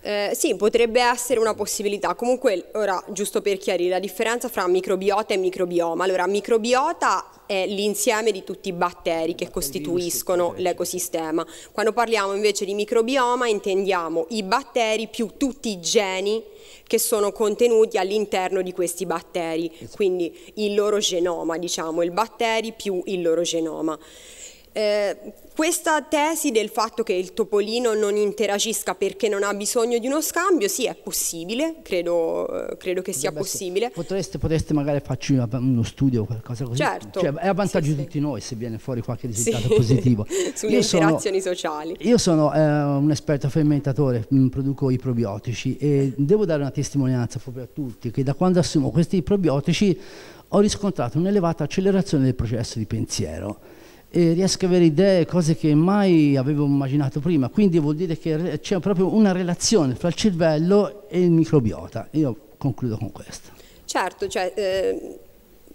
S2: Eh, sì, potrebbe essere una possibilità. Comunque, ora, giusto per chiarire, la differenza fra microbiota e microbioma. Allora, microbiota è l'insieme di tutti i batteri che costituiscono l'ecosistema. Quando parliamo invece di microbioma intendiamo i batteri più tutti i geni che sono contenuti all'interno di questi batteri, esatto. quindi il loro genoma, diciamo, il batteri più il loro genoma. Eh, questa tesi del fatto che il topolino non interagisca perché non ha bisogno di uno scambio, sì, è possibile, credo, eh, credo che sia Potrebbe possibile. Potreste,
S4: potreste, magari farci uno studio o qualcosa così. Certo. Cioè, è a vantaggio sì, di tutti sì. noi se viene fuori qualche risultato positivo. [LAUGHS]
S2: Sulle io interazioni sono, sociali.
S4: Io sono eh, un esperto fermentatore, mm, produco i probiotici e devo dare una testimonianza proprio a tutti che da quando assumo questi probiotici ho riscontrato un'elevata accelerazione del processo di pensiero e riesco ad avere idee, cose che mai avevo immaginato prima, quindi vuol dire che c'è proprio una relazione fra il cervello e il microbiota. Io concludo con questo.
S2: Certo, cioè, eh,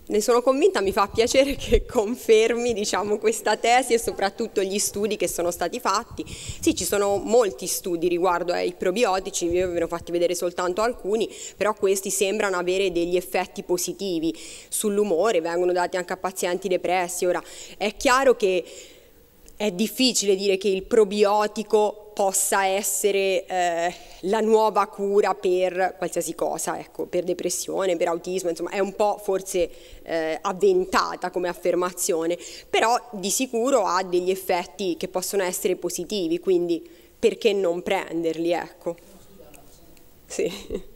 S2: ne sono convinta, mi fa piacere [LAUGHS] che confermi diciamo, questa tesi e soprattutto gli studi che sono stati fatti. Sì, ci sono molti studi riguardo ai probiotici, io ve ne ho fatti vedere soltanto alcuni, però questi sembrano avere degli effetti positivi sull'umore, vengono dati anche a pazienti depressi. Ora, è chiaro che è difficile dire che il probiotico possa essere eh, la nuova cura per qualsiasi cosa, ecco, per depressione, per autismo, insomma è un po' forse eh, avventata come affermazione, però di sicuro ha degli effetti che possono essere positivi, quindi perché non prenderli, ecco. Sì.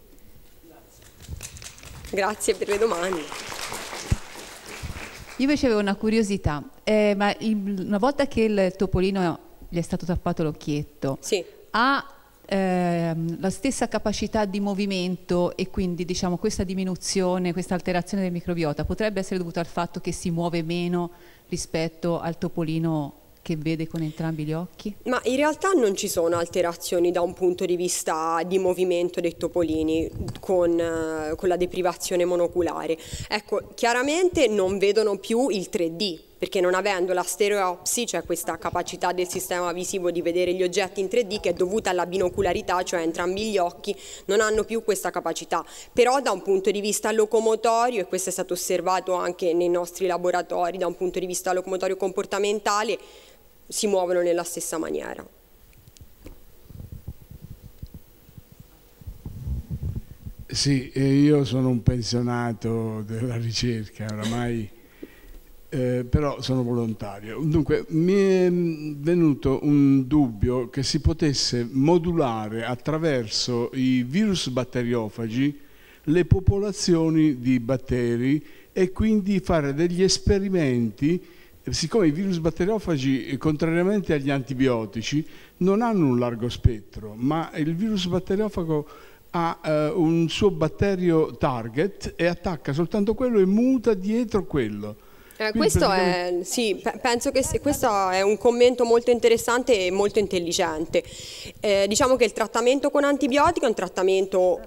S2: [LAUGHS] Grazie per le domande. Io invece avevo una curiosità, eh, ma il, una volta che il topolino gli è stato tappato l'occhietto, sì. ha ehm, la stessa capacità di movimento e quindi diciamo, questa diminuzione, questa alterazione del microbiota potrebbe essere dovuta al fatto che si muove meno rispetto al topolino che vede con entrambi gli occhi? Ma in realtà non ci sono alterazioni da un punto di vista di movimento dei topolini con, eh, con la deprivazione monoculare. Ecco, chiaramente non vedono più il 3D, perché non avendo la stereopsi, cioè questa capacità del sistema visivo di vedere gli oggetti in 3D che è dovuta alla binocularità, cioè entrambi gli occhi, non hanno più questa capacità. Però da un punto di vista locomotorio, e questo è stato osservato anche nei nostri laboratori, da un punto di vista locomotorio comportamentale, si muovono nella stessa maniera.
S4: Sì, io sono un pensionato della ricerca oramai, eh, però sono volontario. Dunque, mi è venuto un dubbio che si potesse modulare attraverso i virus batteriofagi le popolazioni di batteri e quindi fare degli esperimenti siccome i virus batteriofagi, eh, contrariamente agli antibiotici, non hanno un largo spettro, ma il virus batteriofago ha eh, un suo batterio target e attacca soltanto quello e muta dietro quello.
S2: Eh, questo, è, sì, penso che se, questo è un commento molto interessante e molto intelligente. Eh, diciamo che il trattamento con antibiotico è un trattamento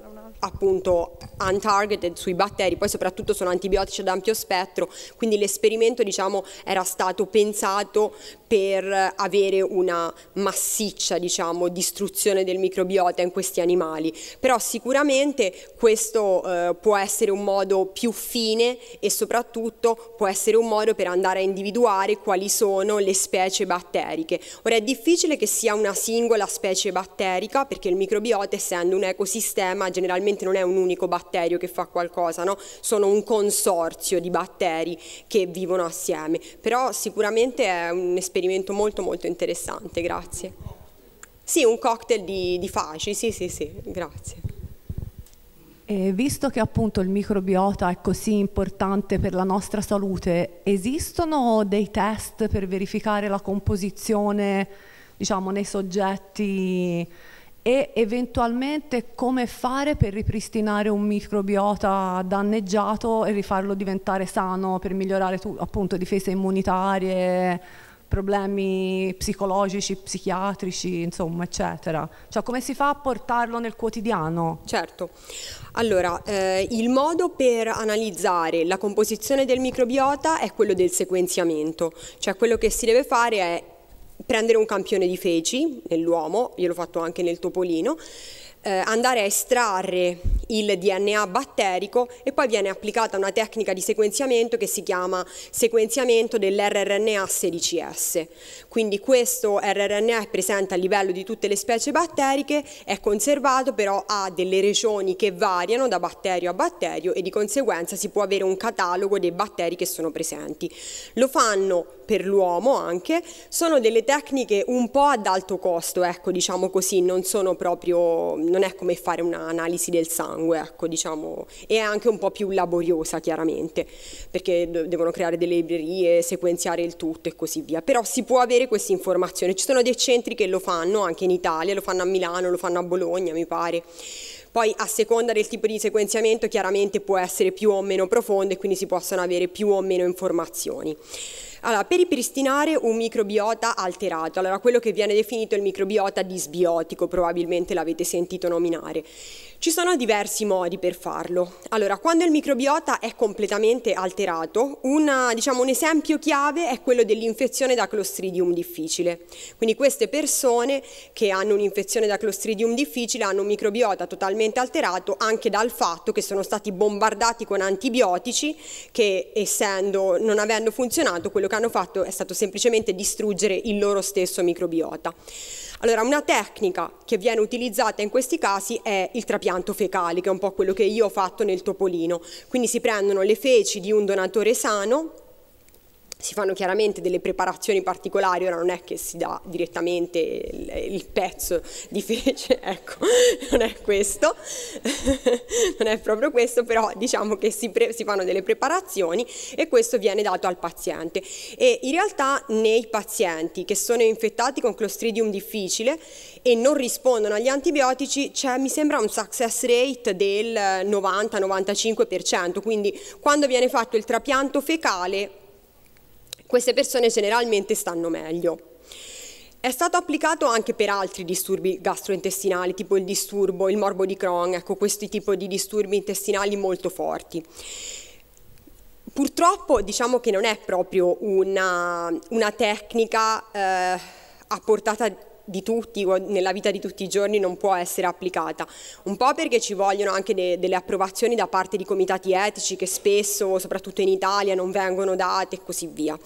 S2: appunto untargeted sui batteri, poi soprattutto sono antibiotici ad ampio spettro, quindi l'esperimento diciamo, era stato pensato per avere una massiccia diciamo, distruzione del microbiota in questi animali, però sicuramente questo eh, può essere un modo più fine e soprattutto può essere un modo per andare a individuare quali sono le specie batteriche. Ora è difficile che sia una singola specie batterica perché il microbiota essendo un ecosistema generalmente ovviamente non è un unico batterio che fa qualcosa, no? sono un consorzio di batteri che vivono assieme, però sicuramente è un esperimento molto molto interessante, grazie. Sì, un cocktail di, di faci, sì sì sì, grazie. E visto che appunto il microbiota è così importante per la nostra salute, esistono dei test per verificare la composizione, diciamo, nei soggetti e eventualmente come fare per ripristinare un microbiota danneggiato e rifarlo diventare sano per migliorare appunto difese immunitarie, problemi psicologici, psichiatrici, insomma, eccetera. Cioè come si fa a portarlo nel quotidiano? Certo. Allora, eh, il modo per analizzare la composizione del microbiota è quello del sequenziamento, cioè quello che si deve fare è prendere un campione di feci nell'uomo, gliel'ho fatto anche nel topolino, eh, andare a estrarre il DNA batterico e poi viene applicata una tecnica di sequenziamento che si chiama sequenziamento dell'RRNA 16S. Quindi questo RRNA è presente a livello di tutte le specie batteriche, è conservato però ha delle regioni che variano da batterio a batterio e di conseguenza si può avere un catalogo dei batteri che sono presenti. Lo fanno per l'uomo anche, sono delle tecniche un po' ad alto costo, ecco diciamo così, non sono proprio non è come fare un'analisi del sangue, ecco, diciamo, è anche un po' più laboriosa chiaramente, perché devono creare delle librerie, sequenziare il tutto e così via. Però si può avere questa informazione, ci sono dei centri che lo fanno anche in Italia, lo fanno a Milano, lo fanno a Bologna, mi pare. Poi a seconda del tipo di sequenziamento chiaramente può essere più o meno profondo e quindi si possono avere più o meno informazioni. Allora, per ripristinare un microbiota alterato, allora quello che viene definito il microbiota disbiotico, probabilmente l'avete sentito nominare. Ci sono diversi modi per farlo. Allora, quando il microbiota è completamente alterato, una, diciamo, un esempio chiave è quello dell'infezione da Clostridium difficile. Quindi queste persone che hanno un'infezione da Clostridium difficile hanno un microbiota totalmente alterato anche dal fatto che sono stati bombardati con antibiotici che essendo, non avendo funzionato, quello che hanno fatto è stato semplicemente distruggere il loro stesso microbiota. Allora, una tecnica che viene utilizzata in questi casi è il trapianto fecale, che è un po' quello che io ho fatto nel topolino. Quindi si prendono le feci di un donatore sano, si fanno chiaramente delle preparazioni particolari, ora non è che si dà direttamente il, il pezzo di fece, [LAUGHS] ecco, non è questo, [LAUGHS] non è proprio questo, però diciamo che si, pre, si, fanno delle preparazioni e questo viene dato al paziente. E in realtà nei pazienti che sono infettati con clostridium difficile e non rispondono agli antibiotici c'è, mi sembra, un success rate del 90-95%, quindi quando viene fatto il trapianto fecale queste persone generalmente stanno meglio. È stato applicato anche per altri disturbi gastrointestinali, tipo il disturbo, il morbo di Crohn, ecco questi tipi di disturbi intestinali molto forti. Purtroppo diciamo che non è proprio una, una tecnica eh, a portata di tutti, nella vita di tutti i giorni non può essere applicata, un po' perché ci vogliono anche de delle approvazioni da parte di comitati etici che spesso, soprattutto in Italia, non vengono date e così via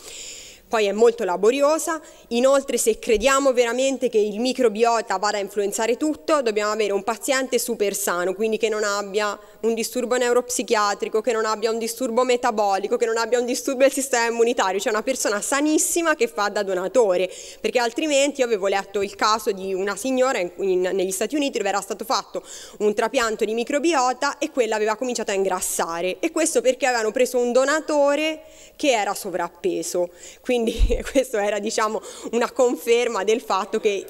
S2: poi è molto laboriosa, inoltre se crediamo veramente che il microbiota vada a influenzare tutto, dobbiamo avere un paziente super sano, quindi che non abbia un disturbo neuropsichiatrico, che non abbia un disturbo metabolico, che non abbia un disturbo del sistema immunitario, cioè una persona sanissima che fa da donatore, perché altrimenti io avevo letto il caso di una signora in, in, negli Stati Uniti dove era stato fatto un trapianto di microbiota e quella aveva cominciato a ingrassare e questo perché avevano preso un donatore che era sovrappeso. Quindi quindi [LAUGHS] questo era diciamo, una conferma del fatto che...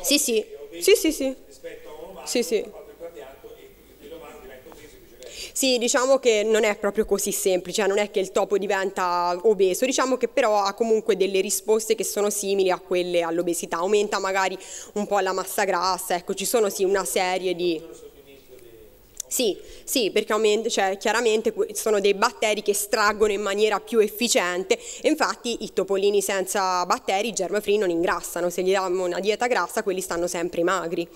S2: Sì, sì, sì, sì, sì. Sì, sì. Sì, diciamo che non è proprio così semplice, cioè non è che il topo diventa obeso, diciamo che però ha comunque delle risposte che sono simili a quelle all'obesità, aumenta magari un po' la massa grassa, ecco, ci sono sì una serie di... Sì, sì, perché aumenta, cioè, chiaramente sono dei batteri che estraggono in maniera più efficiente e infatti i topolini senza batteri, germ free, non ingrassano, se gli diamo una dieta grassa quelli stanno sempre magri.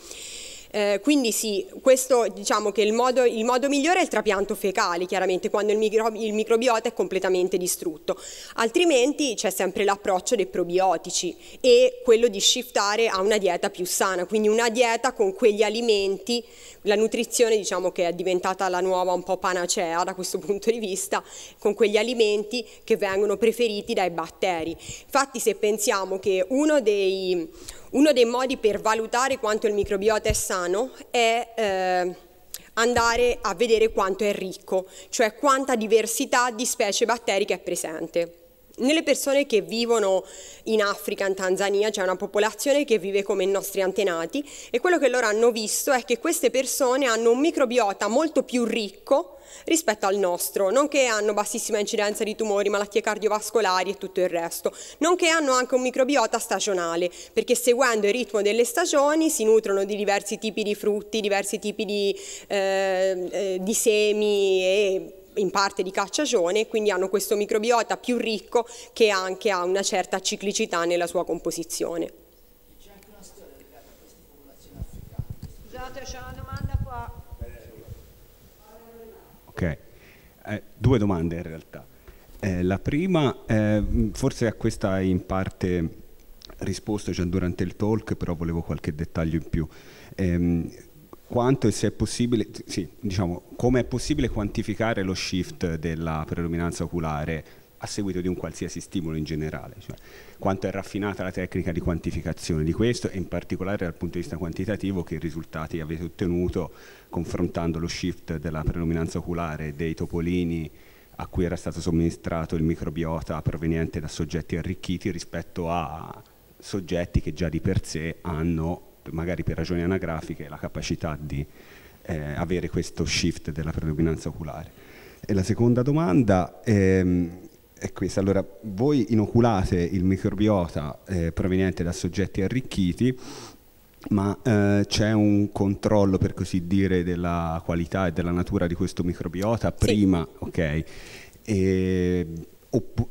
S2: Eh, quindi sì, questo diciamo che il modo, il modo, migliore è il trapianto fecale, chiaramente quando il, micro, il microbiota è completamente distrutto, altrimenti c'è sempre l'approccio dei probiotici e quello di shiftare a una dieta più sana, quindi una dieta con quegli alimenti, la nutrizione diciamo che è diventata la nuova un po' panacea da questo punto di vista, con quegli alimenti che vengono preferiti dai batteri. Infatti se pensiamo che uno dei uno dei modi per valutare quanto il microbiota è sano è eh, andare a vedere quanto è ricco, cioè quanta diversità di specie batteriche è presente. Nelle persone che vivono in Africa, in Tanzania, c'è una popolazione che vive come i nostri antenati e quello che loro hanno visto è che queste persone hanno un microbiota molto più ricco rispetto al nostro, nonché hanno bassissima incidenza di tumori, malattie cardiovascolari e tutto il resto, nonché hanno anche un microbiota stagionale, perché seguendo il ritmo delle stagioni si nutrono di diversi tipi di frutti, diversi tipi di, eh, eh, di semi e in parte di cacciagione, quindi hanno questo microbiota più ricco che anche ha una certa ciclicità nella sua composizione.
S1: C'è anche una storia legata a queste popolazioni africane. Scusate,
S5: eh, due domande in realtà. Eh, la prima, eh, forse a questa hai in parte risposto già cioè, durante il talk, però volevo qualche dettaglio in più. Ehm, quanto e se è possibile, sì, diciamo, come è possibile quantificare lo shift della predominanza oculare a seguito di un qualsiasi stimolo in generale, cioè, quanto è raffinata la tecnica di quantificazione di questo e in particolare dal punto di vista quantitativo che risultati avete ottenuto confrontando lo shift della predominanza oculare dei topolini a cui era stato somministrato il microbiota proveniente da soggetti arricchiti rispetto a soggetti che già di per sé hanno, magari per ragioni anagrafiche, la capacità di eh, avere questo shift della predominanza oculare. E la seconda domanda, ehm, è questa. Allora, voi inoculate il microbiota eh, proveniente da soggetti arricchiti, ma eh, c'è un controllo, per così dire, della qualità e della natura di questo microbiota prima, sì. ok? E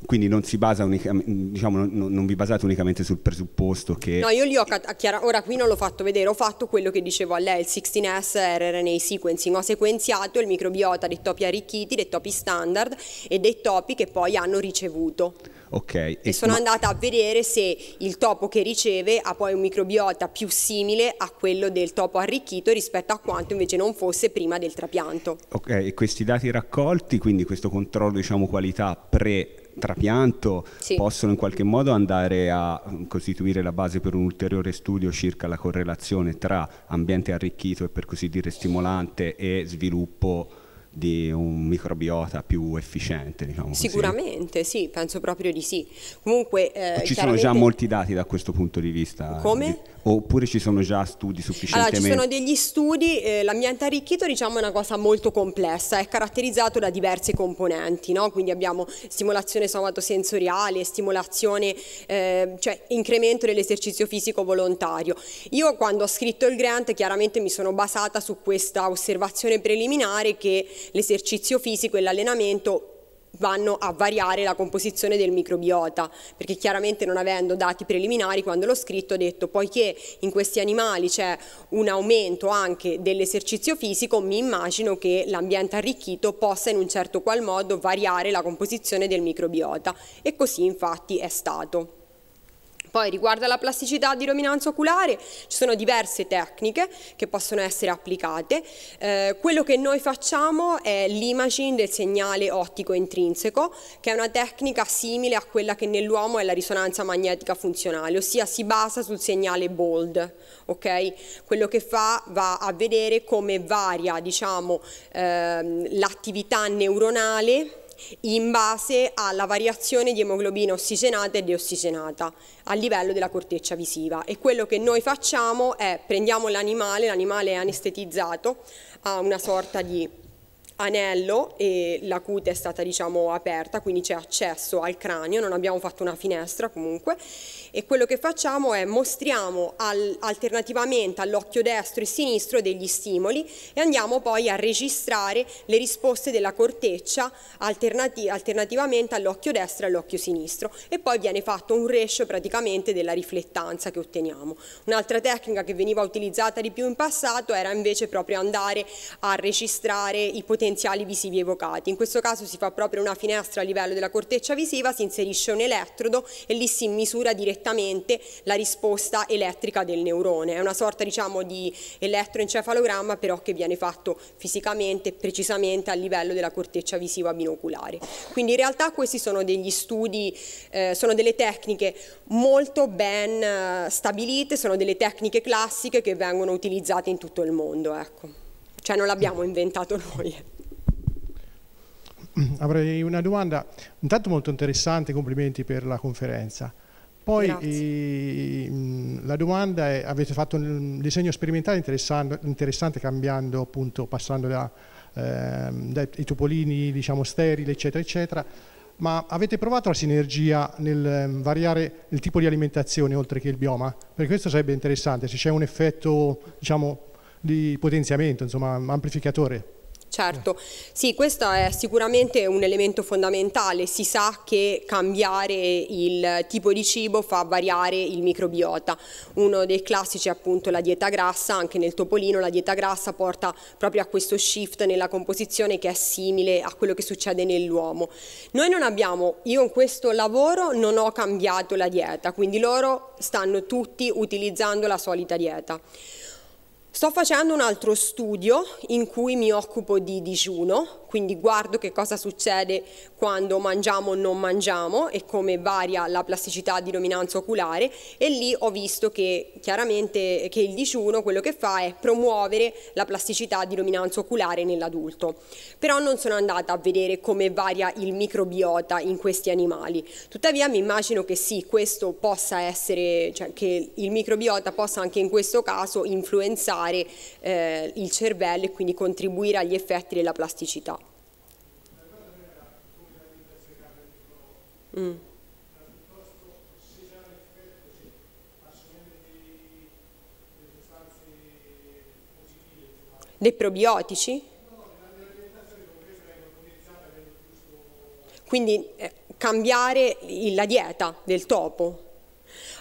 S5: quindi non, mm, diciamo, non, non vi basate unicamente sul presupposto che... No, io
S2: li ho, chiara, ora qui non l'ho fatto vedere, ho fatto quello che dicevo a lei, il 16S RNA sequencing, ho sequenziato il microbiota dei topi arricchiti, dei topi standard e dei topi che poi hanno ricevuto.
S5: Okay, e, sono andata
S2: a vedere se il topo che riceve ha poi un microbiota più simile a quello del topo arricchito rispetto a quanto invece non fosse prima del trapianto.
S5: Ok, e questi dati raccolti, quindi questo controllo diciamo qualità pre trapianto sì. possono in qualche modo andare a costituire la base per un ulteriore studio circa la correlazione tra ambiente arricchito e per così dire stimolante e sviluppo di un microbiota più efficiente. Diciamo Sicuramente,
S2: sì, penso proprio di sì. Comunque, eh, ci sono già molti
S5: dati da questo punto di vista. Come? Di, oppure ci sono già studi sufficientemente? Allora, ci sono
S2: degli studi, eh, l'ambiente arricchito diciamo, è una cosa molto complessa, è caratterizzato da diverse componenti, no? quindi abbiamo stimolazione somatosensoriale, stimolazione, eh, cioè incremento dell'esercizio fisico volontario. Io quando ho scritto il grant chiaramente mi sono basata su questa osservazione preliminare che l'esercizio fisico e l'allenamento vanno a variare la composizione del microbiota, perché chiaramente non avendo dati preliminari, quando l'ho scritto ho detto poiché in questi animali c'è un aumento anche dell'esercizio fisico, mi immagino che l'ambiente arricchito possa in un certo qual modo variare la composizione del microbiota e così infatti è stato. Poi riguardo alla plasticità di dominanza oculare ci sono diverse tecniche che possono essere applicate. Eh, quello che noi facciamo è l'imaging del segnale ottico intrinseco, che è una tecnica simile a quella che nell'uomo è la risonanza magnetica funzionale, ossia si basa sul segnale bold. Okay? Quello che fa va a vedere come varia diciamo, ehm, l'attività neuronale in base alla variazione di emoglobina ossigenata e deossigenata a livello della corteccia visiva e quello che noi facciamo è prendiamo l'animale, l'animale è anestetizzato, ha una sorta di anello e la cute è stata diciamo aperta, quindi c'è accesso al cranio, non abbiamo fatto una finestra comunque e quello che facciamo è mostriamo al, alternativamente all'occhio destro e sinistro degli stimoli e andiamo poi a registrare le risposte della corteccia alternati, alternativamente all'occhio destro e all'occhio sinistro e poi viene fatto un rescio praticamente della riflettanza che otteniamo. Un'altra tecnica che veniva utilizzata di più in passato era invece proprio andare a registrare i potenziali potenziali visivi evocati. In questo caso si fa proprio una finestra a livello della corteccia visiva, si inserisce un elettrodo e lì si misura direttamente la risposta elettrica del neurone. È una sorta diciamo, di elettroencefalogramma però che viene fatto fisicamente, precisamente a livello della corteccia visiva binoculare. Quindi in realtà questi sono degli studi, eh, sono delle tecniche molto ben eh, stabilite, sono delle tecniche classiche che vengono utilizzate in tutto il mondo. Ecco. Cioè non l'abbiamo inventato noi.
S5: Mm, avrei una domanda, intanto molto interessante, complimenti per la conferenza. Poi eh, mm, la domanda è, avete fatto un disegno sperimentale interessante, cambiando appunto, passando da, eh, dai topolini diciamo sterili eccetera eccetera, ma avete provato la sinergia nel ehm, variare il tipo di alimentazione oltre che il bioma? Perché questo sarebbe interessante, se c'è un effetto diciamo, di potenziamento, insomma amplificatore.
S2: Certo, sì, questo è sicuramente un elemento fondamentale, si sa che cambiare il tipo di cibo fa variare il microbiota, uno dei classici è appunto la dieta grassa, anche nel topolino la dieta grassa porta proprio a questo shift nella composizione che è simile a quello che succede nell'uomo. Noi non abbiamo, io in questo lavoro non ho cambiato la dieta, quindi loro stanno tutti utilizzando la solita dieta. Sto facendo un altro studio in cui mi occupo di digiuno, quindi guardo che cosa succede quando mangiamo o non mangiamo e come varia la plasticità di dominanza oculare e lì ho visto che chiaramente che il digiuno quello che fa è promuovere la plasticità di dominanza oculare nell'adulto. Però non sono andata a vedere come varia il microbiota in questi animali. Tuttavia mi immagino che sì, questo possa essere, cioè che il microbiota possa anche in questo caso influenzare stimolare eh, il cervello e quindi contribuire agli effetti della plasticità. Mm. Dei probiotici? Quindi eh, cambiare la dieta del topo.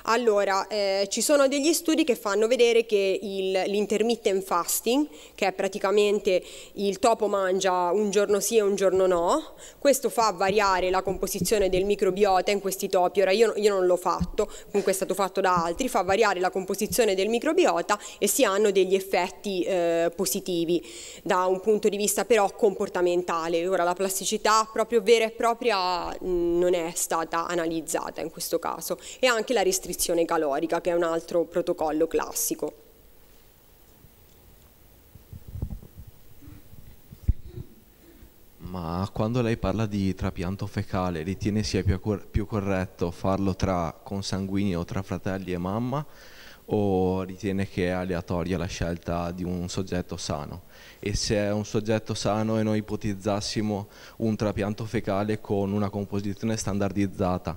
S2: Allora, eh, ci sono degli studi che fanno vedere che l'intermittent fasting, che è praticamente il topo mangia un giorno sì e un giorno no, questo fa variare la composizione del microbiota in questi topi. Ora io, io non l'ho fatto, comunque è stato fatto da altri, fa variare la composizione del microbiota e si hanno degli effetti eh, positivi da un punto di vista però comportamentale. Ora la plasticità proprio vera e propria mh, mm, non è stata analizzata in questo caso e anche la restrizione nutrizione calorica, che è un altro protocollo classico.
S5: Ma quando lei parla di trapianto fecale, ritiene sia più, più, corretto farlo tra consanguini o tra fratelli e mamma o ritiene che è aleatoria la scelta di un soggetto sano? E se è un soggetto sano e noi ipotizzassimo un trapianto fecale con una composizione standardizzata,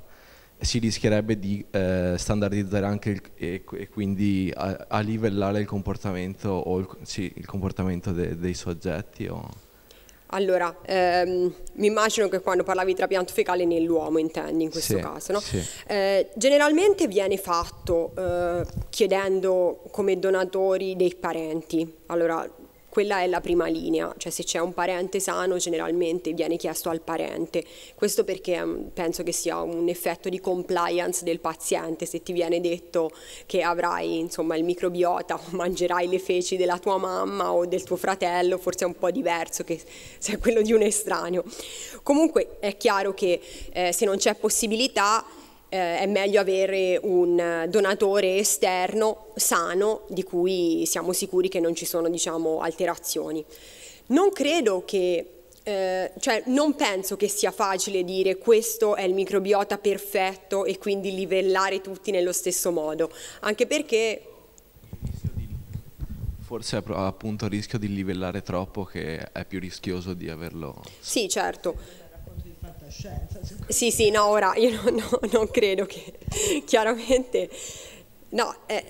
S5: si rischierebbe di eh, standardizzare anche il, e, e, quindi a, a, livellare il comportamento, o il, sì, il comportamento de, dei soggetti? O...
S2: Allora, ehm, mi immagino che quando parlavi di trapianto fecale nell'uomo intendi in questo sì, caso, no? sì. eh, generalmente viene fatto eh, chiedendo come donatori dei parenti. Allora, quella è la prima linea, cioè se c'è un parente sano generalmente viene chiesto al parente, questo perché mm, penso che sia un effetto di compliance del paziente, se ti viene detto che avrai insomma il microbiota o [LAUGHS] mangerai le feci della tua mamma o del tuo fratello, forse è un po' diverso che [LAUGHS] se è quello di un estraneo. Comunque è chiaro che eh, se non c'è possibilità eh, è meglio avere un donatore esterno sano di cui siamo sicuri che non ci sono diciamo, alterazioni. Non credo che eh, cioè, non penso che sia facile dire questo è il microbiota perfetto e quindi livellare tutti nello stesso modo, anche perché
S5: forse è appunto a rischio di livellare troppo che è più rischioso di averlo.
S2: Sì, certo conoscenza. Sì, sì, no, ora io no, no, non credo che chiaramente... No, eh,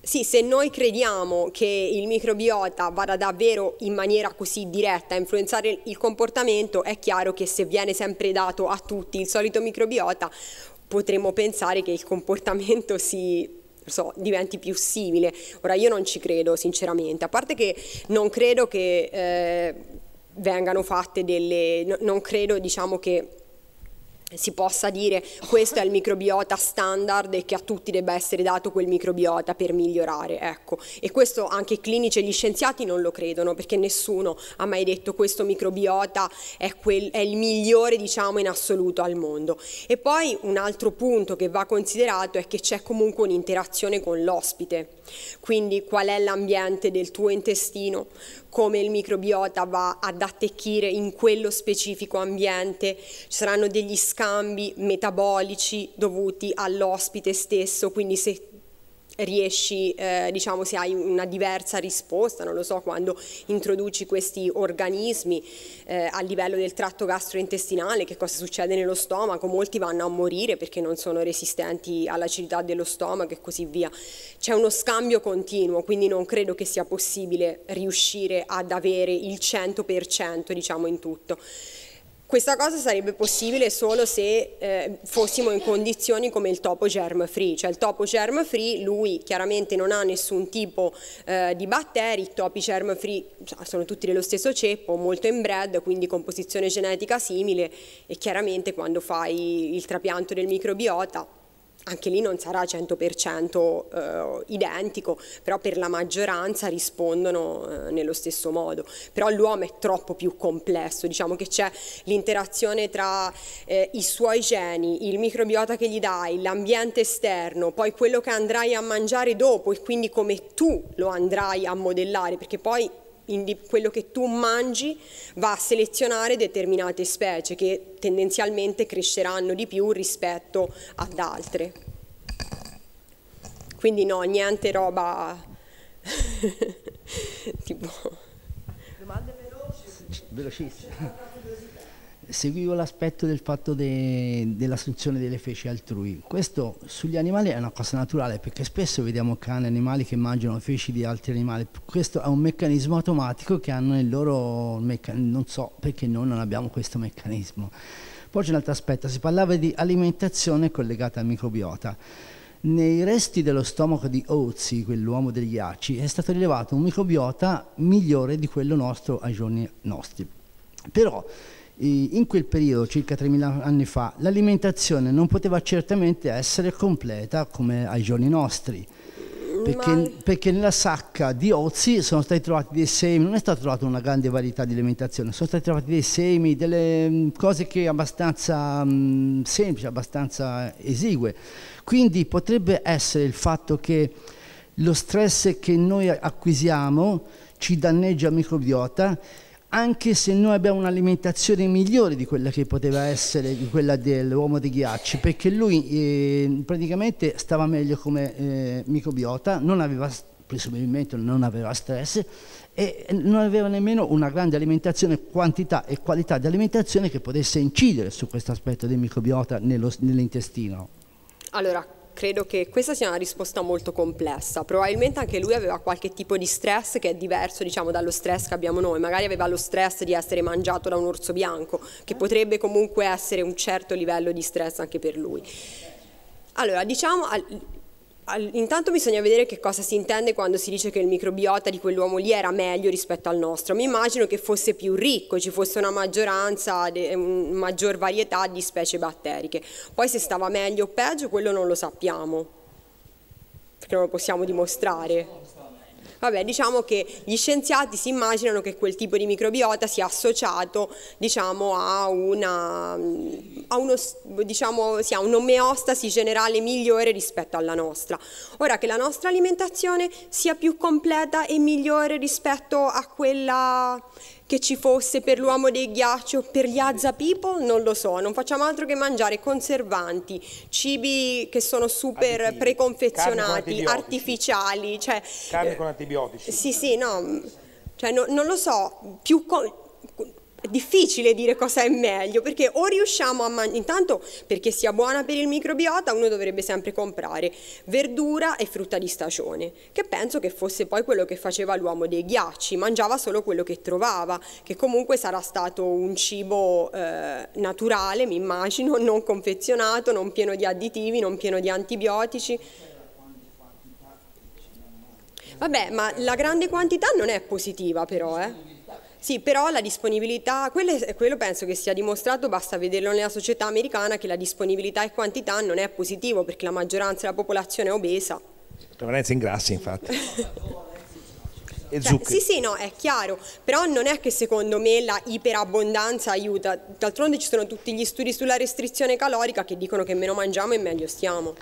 S2: sì, se noi crediamo che il microbiota vada davvero in maniera così diretta a influenzare il comportamento, è chiaro che se viene sempre dato a tutti il solito microbiota, potremmo pensare che il comportamento si so, diventi più simile. Ora io non ci credo sinceramente, a parte che non credo che... Eh, vengano fatte delle... No, non credo diciamo che si possa dire questo è il microbiota standard e che a tutti debba essere dato quel microbiota per migliorare, ecco. E questo anche i clinici e gli scienziati non lo credono perché nessuno ha mai detto questo microbiota è, quel, è il migliore diciamo in assoluto al mondo. E poi un altro punto che va considerato è che c'è comunque un'interazione con l'ospite, quindi qual è l'ambiente del tuo intestino, come il microbiota va ad attecchire in quello specifico ambiente, ci saranno degli scambi metabolici dovuti all'ospite stesso, quindi se riesci, eh, diciamo, se hai una diversa risposta, non lo so, quando introduci questi organismi eh, a livello del tratto gastrointestinale, che cosa succede nello stomaco, molti vanno a morire perché non sono resistenti all'acidità dello stomaco e così via. C'è uno scambio continuo, quindi non credo che sia possibile riuscire ad avere il 100% diciamo in tutto. Questa cosa sarebbe possibile solo se eh, fossimo in condizioni come il topo germ free, cioè il topo germ free lui chiaramente non ha nessun tipo eh, di batteri, i topi germ free cioè, sono tutti dello stesso ceppo, molto inbred, quindi composizione genetica simile e chiaramente quando fai il trapianto del microbiota anche lì non sarà 100% eh, identico, però per la maggioranza rispondono eh, nello stesso modo. Però l'uomo è troppo più complesso, diciamo che c'è l'interazione tra eh, i suoi geni, il microbiota che gli dai, l'ambiente esterno, poi quello che andrai a mangiare dopo e quindi come tu lo andrai a modellare, perché poi quello che tu mangi va a selezionare determinate specie che tendenzialmente cresceranno di più rispetto ad altre. Quindi no, niente roba [LAUGHS] tipo... Domande
S4: veloci? Velocissime seguivo l'aspetto del fatto de, dell'assunzione delle feci altrui. Questo sugli animali è una cosa naturale perché spesso vediamo cani e animali che mangiano feci di altri animali. Questo è un meccanismo automatico che hanno il loro meccanismo, non so perché noi non abbiamo questo meccanismo. Poi c'è un altro aspetto, si parlava di alimentazione collegata al microbiota. Nei resti dello stomaco di Ozi, quell'uomo degli ghiacci, è stato rilevato un microbiota migliore di quello nostro ai giorni nostri. Però in quel periodo, circa 3.000 anni fa, l'alimentazione non poteva certamente essere completa come ai giorni nostri. Perché, Ma... perché, nella sacca di Ozi sono stati trovati dei semi, non è stata trovata una grande varietà di alimentazione, sono stati trovati dei semi, delle mm, cose che abbastanza mh, mm, semplici, abbastanza esigue. Quindi potrebbe essere il fatto che lo stress che noi acquisiamo ci danneggia il microbiota anche se noi abbiamo un'alimentazione migliore di quella che poteva essere di quella dell'uomo di ghiaccio, perché lui eh, praticamente stava meglio come eh, microbiota, non aveva, presumibilmente non aveva stress e non aveva nemmeno una grande alimentazione, quantità e qualità di alimentazione che potesse incidere su questo aspetto del microbiota nell'intestino.
S2: Allora, credo che questa sia una risposta molto complessa. Probabilmente anche lui aveva qualche tipo di stress che è diverso diciamo, dallo stress che abbiamo noi. Magari aveva lo stress di essere mangiato da un orso bianco, che potrebbe comunque essere un certo livello di stress anche per lui. Allora, diciamo, Intanto bisogna vedere che cosa si intende quando si dice che il microbiota di quell'uomo lì era meglio rispetto al nostro. Mi immagino che fosse più ricco, ci fosse una maggioranza, una maggior varietà di specie batteriche. Poi se stava meglio o peggio, quello non lo sappiamo, perché non lo possiamo dimostrare. Vabbè, diciamo che gli scienziati si immaginano che quel tipo di microbiota sia associato diciamo, a, una, a uno, diciamo, sì, un'omeostasi generale migliore rispetto alla nostra. Ora che la nostra alimentazione sia più completa e migliore rispetto a quella che ci fosse per l'uomo del ghiaccio, per gli Azza People, non lo so, non facciamo altro che mangiare conservanti, cibi che sono super Aditivi. preconfezionati, artificiali. Cioè, Carne con
S3: eh, antibiotici.
S2: Sì, sì, no, cioè, no non lo so, più... Con, difficile dire cosa è meglio, perché o riusciamo a mangiare, intanto perché sia buona per il microbiota uno dovrebbe sempre comprare verdura e frutta di stagione, che penso che fosse poi quello che faceva l'uomo dei ghiacci, mangiava solo quello che trovava, che comunque sarà stato un cibo eh, naturale, mi immagino, [LAUGHS] non confezionato, non pieno di additivi, non pieno di antibiotici. Vabbè, ma la grande quantità non è positiva però, eh? Sì, però la disponibilità, quello, quello, penso che sia dimostrato, basta vederlo nella società americana, che la disponibilità e quantità non è positivo perché la maggioranza della popolazione è obesa.
S3: Prevalenza in grassi infatti. [LAUGHS] Cioè, sì,
S2: sì, no, è chiaro, però non è che secondo me la iperabbondanza aiuta, d'altronde ci sono tutti gli studi sulla restrizione calorica che dicono che meno mangiamo e meglio stiamo.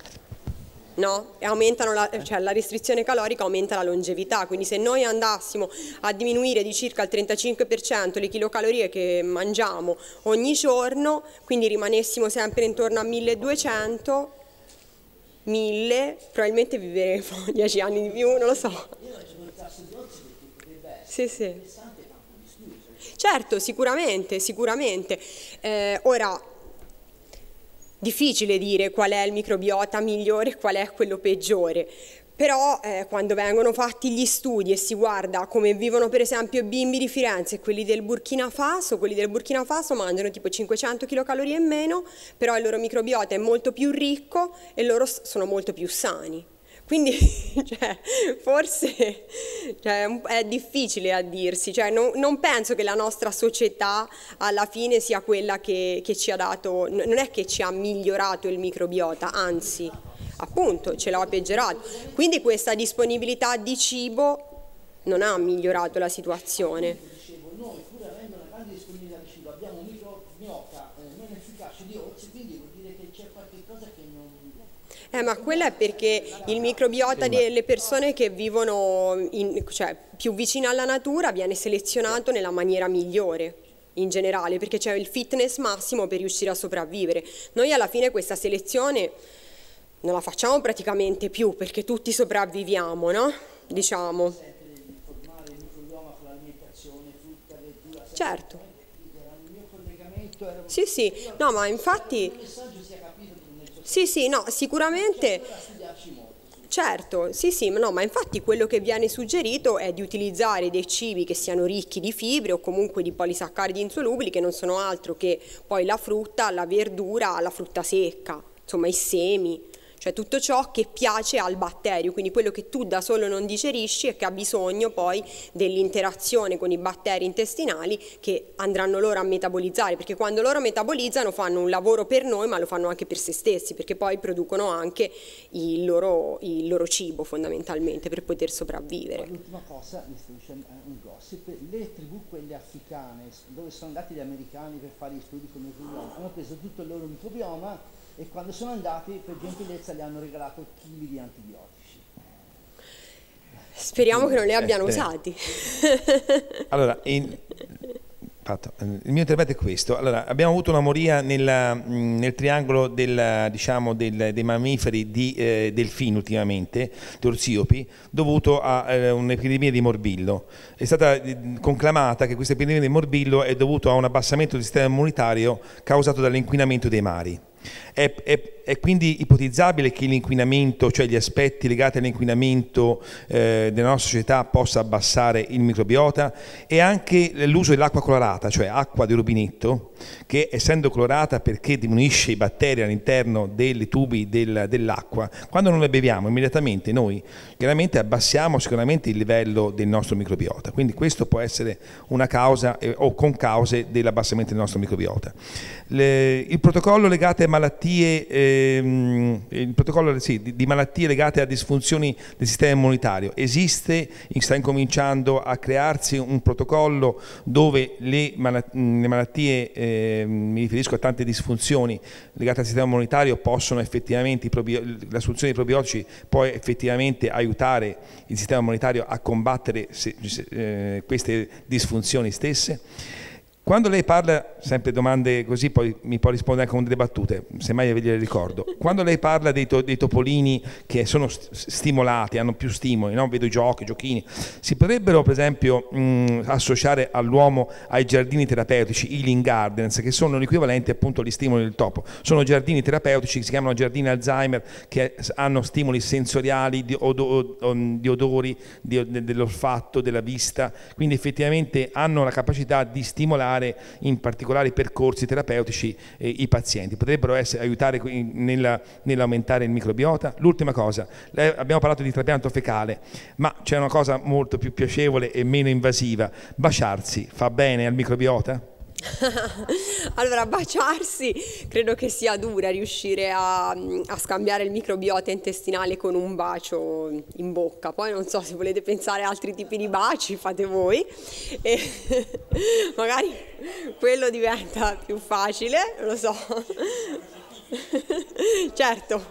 S2: No? La, cioè, la, restrizione calorica aumenta la longevità, quindi se noi andassimo a diminuire di circa il 35% le chilocalorie che mangiamo ogni giorno, quindi rimanessimo sempre intorno a 1200, 1000, probabilmente vivremo 10 [LAUGHS] anni di più, non lo so. Sì, sì. Certo, sicuramente, sicuramente. Eh, ora, difficile dire qual è il microbiota migliore e qual è quello peggiore, però eh, quando vengono fatti gli studi e si guarda come vivono per esempio i bimbi di Firenze e quelli del Burkina Faso, quelli del Burkina Faso mangiano tipo 500 kcal in meno, però il loro microbiota è molto più ricco e loro sono molto più sani. Quindi [LAUGHS] cioè, forse cioè, è difficile a dirsi, cioè, non, non, penso che la nostra società alla fine sia quella che, che ci ha dato, non è che ci ha migliorato il microbiota, anzi appunto ce l'ha peggiorato. Quindi questa disponibilità di cibo non ha migliorato la situazione. Eh, ma quella è perché il microbiota delle persone che vivono in, cioè, più vicino alla natura viene selezionato nella maniera migliore in generale, perché c'è il fitness massimo per riuscire a sopravvivere. Noi alla fine questa selezione non la facciamo praticamente più perché tutti sopravviviamo, no? Diciamo. Certo. certo. Sì, sì, no, ma infatti sì, sì, no, sicuramente... Certo, sì, sì, no, ma infatti quello che viene suggerito è di utilizzare dei cibi che siano ricchi di fibre o comunque di polisaccaridi insolubili che non sono altro che poi la frutta, la verdura, la frutta secca, insomma i semi cioè tutto ciò che piace al batterio, quindi quello che tu da solo non digerisci e che ha bisogno poi dell'interazione con i batteri intestinali che andranno loro a metabolizzare, perché quando loro metabolizzano fanno un lavoro per noi ma lo fanno anche per se stessi, perché poi producono anche il loro, il loro cibo fondamentalmente per poter sopravvivere.
S4: L'ultima cosa, mi sto dicendo eh, un gossip, le tribù quelle africane dove sono andati gli americani per fare gli studi con il microbioma, hanno preso tutto il loro microbioma e quando sono andati per gentilezza gli hanno regalato chili
S2: di antibiotici. Speriamo che non li eh, abbiano eh, usati.
S3: [LAUGHS] allora, in, fatto, il mio intervento è questo. Allora, abbiamo avuto una moria nella, nel triangolo del, diciamo, del, dei mammiferi di eh, delfini ultimamente, dorsiopi, dovuto a eh, un'epidemia di morbillo. È stata conclamata che questa epidemia di morbillo è dovuta a un abbassamento del sistema immunitario causato dall'inquinamento dei mari. é, é, è quindi ipotizzabile che l'inquinamento, cioè gli aspetti legati all'inquinamento eh, della nostra società possa abbassare il microbiota e anche l'uso dell'acqua colorata, cioè acqua di rubinetto, che essendo colorata perché diminuisce i batteri all'interno dei tubi del, dell'acqua, quando non la beviamo immediatamente noi chiaramente abbassiamo sicuramente il livello del nostro microbiota, quindi questo può essere una causa eh, o con cause dell'abbassamento del nostro microbiota. Le, il protocollo legato a malattie eh, eh, il protocollo sì, di, di, malattie legate a disfunzioni del sistema immunitario. Esiste, sta incominciando a crearsi un protocollo dove le, malattie, eh, mi riferisco a tante disfunzioni legate al sistema immunitario, possono effettivamente, l'assunzione dei probiotici può effettivamente aiutare il sistema immunitario a combattere se, se, eh, queste disfunzioni stesse. Quando lei parla, sempre domande così, poi mi può rispondere anche con delle battute, semmai ve le ricordo. Quando lei parla dei, to, dei topolini che sono stimolati, hanno più stimoli, no? vedo i giochi, i giochini, si potrebbero per esempio mh, associare all'uomo ai giardini terapeutici, i Lean gardens, che sono l'equivalente appunto agli stimoli del topo. Sono giardini terapeutici che si chiamano giardini Alzheimer, che hanno stimoli sensoriali, di, odo, di odori, di, dell'olfatto, della vista, quindi effettivamente hanno la capacità di stimolare guidare in particolari percorsi terapeutici eh, i pazienti, potrebbero essere, aiutare nella, nell'aumentare il microbiota. L'ultima cosa, abbiamo parlato di trapianto fecale, ma c'è una cosa molto più piacevole e meno invasiva, baciarsi fa bene al microbiota?
S2: [LAUGHS] allora, baciarsi credo che sia dura riuscire a, a, scambiare il microbiota intestinale con un bacio in bocca. Poi non so se volete pensare a altri tipi di baci, fate voi. [LAUGHS] E [LAUGHS] magari quello diventa più facile, lo so. certo,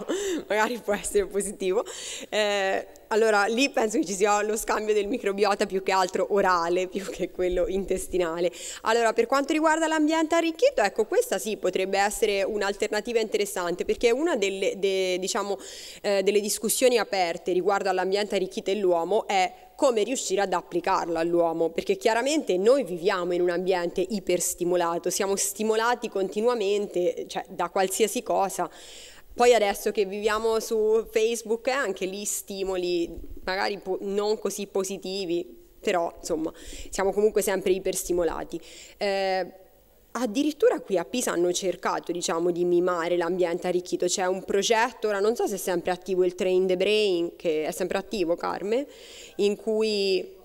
S2: magari può essere positivo. Eh, allora, lì penso che ci sia lo scambio del microbiota più che altro orale, più che quello intestinale. Allora, per quanto riguarda l'ambiente arricchito, ecco, questa sì potrebbe essere un'alternativa interessante perché una delle, de, diciamo, eh, delle discussioni aperte riguardo all'ambiente arricchito e l'uomo è come riuscire ad applicarlo all'uomo, perché chiaramente noi viviamo in un ambiente iperstimolato, siamo stimolati continuamente, cioè da qualsiasi cosa, poi adesso che viviamo su Facebook eh, anche lì stimoli magari po- non così positivi, però insomma siamo comunque sempre iperstimolati. Eh, Addirittura qui a Pisa hanno cercato diciamo, di mimare l'ambiente arricchito, c'è un progetto, ora non so se è sempre attivo il Train the Brain, che è sempre attivo Carme, in cui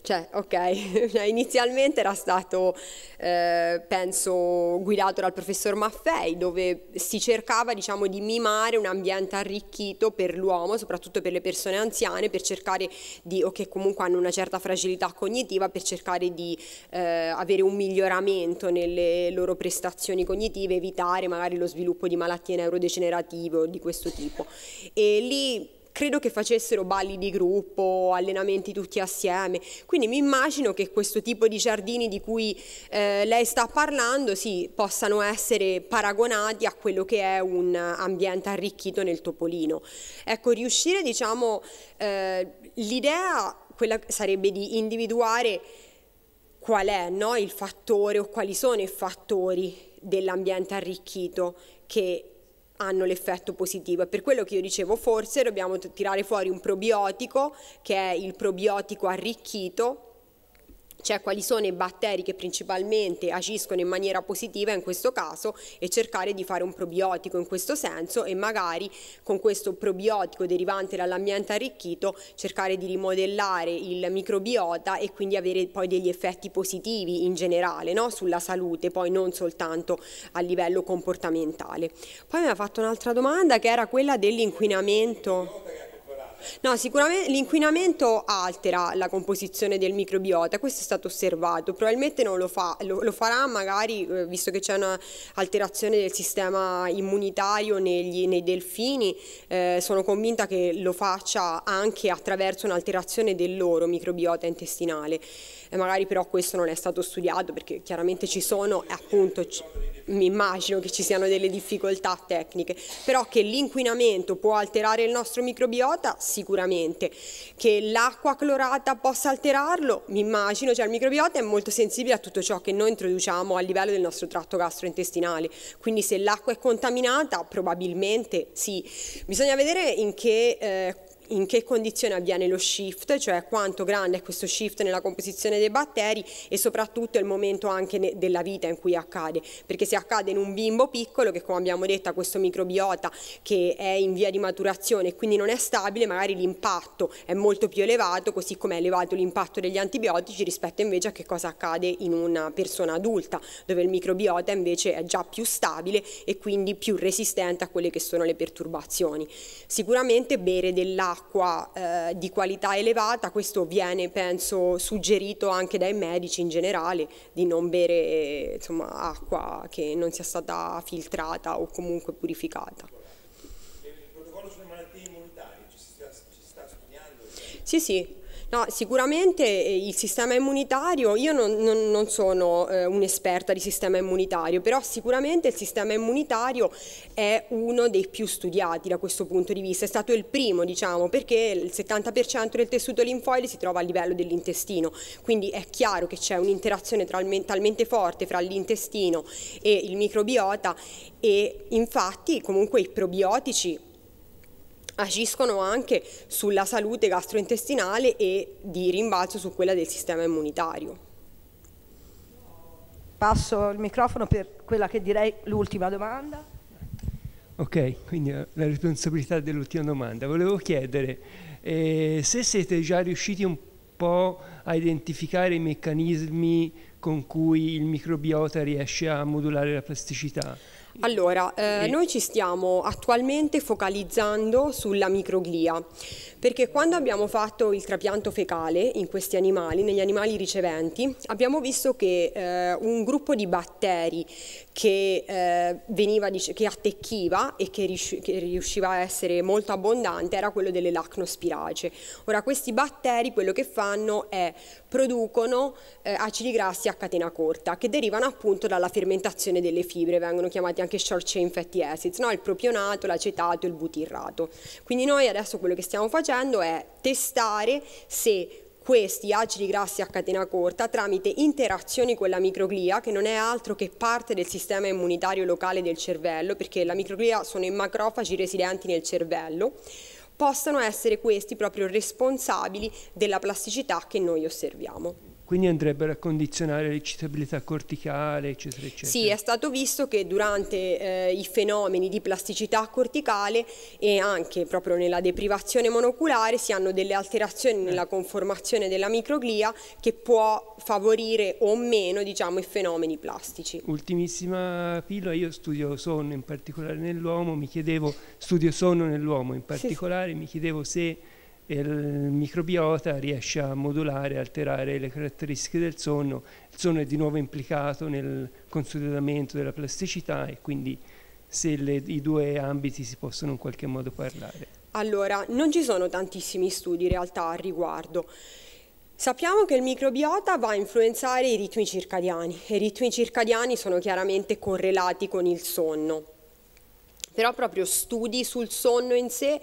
S2: cioè, ok, [LAUGHS] cioè, inizialmente era stato, eh, penso, guidato dal professor Maffei, dove si cercava, diciamo, di mimare un ambiente arricchito per l'uomo, soprattutto per le persone anziane, per cercare di, o che comunque hanno una certa fragilità cognitiva, per cercare di eh, avere un miglioramento nelle loro prestazioni cognitive, evitare magari lo sviluppo di malattie neurodegenerative o di questo tipo. E lì credo che facessero balli di gruppo, allenamenti tutti assieme, quindi mi immagino che questo tipo di giardini di cui eh, lei sta parlando sì, possano essere paragonati a quello che è un ambiente arricchito nel Topolino. Ecco, riuscire diciamo, eh, l'idea quella sarebbe di individuare qual è no, il fattore o quali sono i fattori dell'ambiente arricchito che hanno l'effetto positivo. È per quello che io dicevo, forse dobbiamo tirare fuori un probiotico che è il probiotico arricchito cioè quali sono i batteri che principalmente agiscono in maniera positiva in questo caso e cercare di fare un probiotico in questo senso e magari con questo probiotico derivante dall'ambiente arricchito cercare di rimodellare il microbiota e quindi avere poi degli effetti positivi in generale no? sulla salute, poi non soltanto a livello comportamentale. Poi mi ha fatto un'altra domanda che era quella dell'inquinamento. No, sicuramente l'inquinamento altera la composizione del microbiota, questo è stato osservato, probabilmente non lo fa, lo, lo farà magari eh, visto che c'è un'alterazione del sistema immunitario negli, nei delfini, eh, sono convinta che lo faccia anche attraverso un'alterazione del loro microbiota intestinale e magari però questo non è stato studiato perché chiaramente ci sono appunto mi immagino che ci siano delle difficoltà tecniche, però che l'inquinamento può alterare il nostro microbiota sicuramente, che l'acqua clorata possa alterarlo, mi immagino, cioè il microbiota è molto sensibile a tutto ciò che noi introduciamo a livello del nostro tratto gastrointestinale, quindi se l'acqua è contaminata probabilmente sì, bisogna vedere in che eh, in che condizione avviene lo shift, cioè quanto grande è questo shift nella composizione dei batteri e soprattutto il momento anche della vita in cui accade, perché se accade in un bimbo piccolo che come abbiamo detto ha questo microbiota che è in via di maturazione e quindi non è stabile, magari l'impatto è molto più elevato, così come è elevato l'impatto degli antibiotici rispetto invece a che cosa accade in una persona adulta, dove il microbiota invece è già più stabile e quindi più resistente a quelle che sono le perturbazioni. Sicuramente bere dell'acqua dell'acqua eh, di qualità elevata, questo viene penso suggerito anche dai medici in generale di non bere insomma, acqua che non sia stata filtrata o comunque purificata.
S3: Il protocollo sulle malattie immunitarie ci si sta, ci si sta studiando?
S2: Sì, sì, No, sicuramente eh, il sistema immunitario, io non, non, non sono eh, un'esperta di sistema immunitario, però sicuramente il sistema immunitario è uno dei più studiati da questo punto di vista, è stato il primo diciamo perché il 70% del tessuto linfoide si trova a livello dell'intestino, quindi è chiaro che c'è un'interazione talmente forte fra l'intestino e il microbiota e infatti comunque i probiotici agiscono anche sulla salute gastrointestinale e di rimbalzo su quella del sistema immunitario.
S1: Passo il microfono per quella che direi l'ultima domanda.
S5: Ok, quindi eh, la responsabilità dell'ultima domanda. Volevo chiedere eh, se siete già riusciti un po' a identificare i meccanismi con cui il microbiota riesce a modulare la plasticità.
S2: Allora, eh, noi ci stiamo attualmente focalizzando sulla microglia, perché quando abbiamo fatto il trapianto fecale in questi animali, negli animali riceventi, abbiamo visto che eh, un gruppo di batteri che, eh, veniva, che attecchiva e che, riusciva a essere molto abbondante era quello delle lacnospirace. Ora, questi batteri quello che fanno è producono eh, acidi grassi a catena corta che derivano appunto dalla fermentazione delle fibre, vengono chiamati anche short chain fatty acids, no? il propionato, l'acetato e il butirrato. Quindi noi adesso quello che stiamo facendo è testare se questi acidi grassi a catena corta tramite interazioni con la microglia che non è altro che parte del sistema immunitario locale del cervello perché la microglia sono i macrofagi residenti nel cervello possano essere questi proprio responsabili della plasticità che noi osserviamo
S5: quindi andrebbero a condizionare l'eccitabilità corticale, eccetera, eccetera. Sì,
S2: è stato visto che durante eh, i fenomeni di plasticità corticale e anche proprio nella deprivazione monoculare si hanno delle alterazioni nella eh. conformazione della microglia che può favorire o meno diciamo, i fenomeni plastici.
S5: Ultimissima pillola, io studio sonno in particolare nell'uomo, mi chiedevo, studio sonno nell'uomo in particolare, sì. mi chiedevo se il microbiota riesce a modulare, alterare le caratteristiche del sonno, il sonno è di nuovo implicato nel consolidamento della plasticità e quindi se le, i due ambiti si possono in qualche modo parlare.
S2: Allora, non ci sono tantissimi studi in realtà al riguardo. Sappiamo che il microbiota va a influenzare i ritmi circadiani e i ritmi circadiani sono chiaramente correlati con il sonno. Però proprio studi sul sonno in sé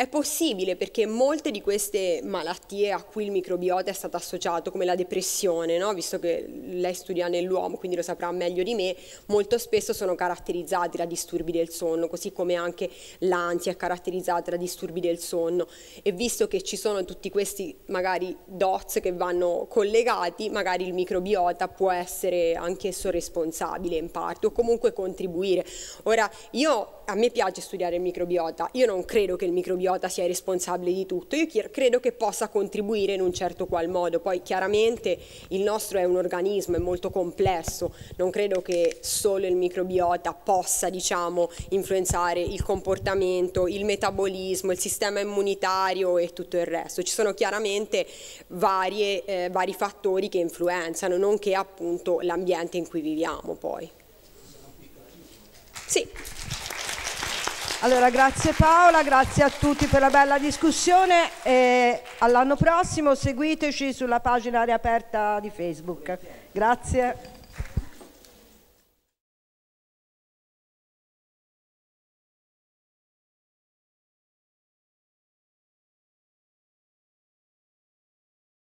S2: è possibile perché molte di queste malattie a cui il microbiota è stato associato, come la depressione, no? visto che lei studia nell'uomo, quindi lo saprà meglio di me, molto spesso sono caratterizzate da disturbi del sonno, così come anche l'ansia è caratterizzata da disturbi del sonno. E visto che ci sono tutti questi magari dots che vanno collegati, magari il microbiota può essere anch'esso responsabile in parte o comunque contribuire. Ora, io a me piace studiare il microbiota, io non credo che il microbiota sia responsabile di tutto, io credo che possa contribuire in un certo qual modo, poi chiaramente il nostro è un organismo, è molto complesso, non credo che solo il microbiota possa diciamo, influenzare il comportamento, il metabolismo, il sistema immunitario e tutto il resto, ci sono chiaramente varie, eh, vari fattori che influenzano, nonché appunto l'ambiente in cui viviamo
S1: poi. Sì. Allora, grazie Paola, grazie a tutti per la bella discussione e all'anno prossimo seguiteci sulla pagina riaperta di Facebook. Grazie.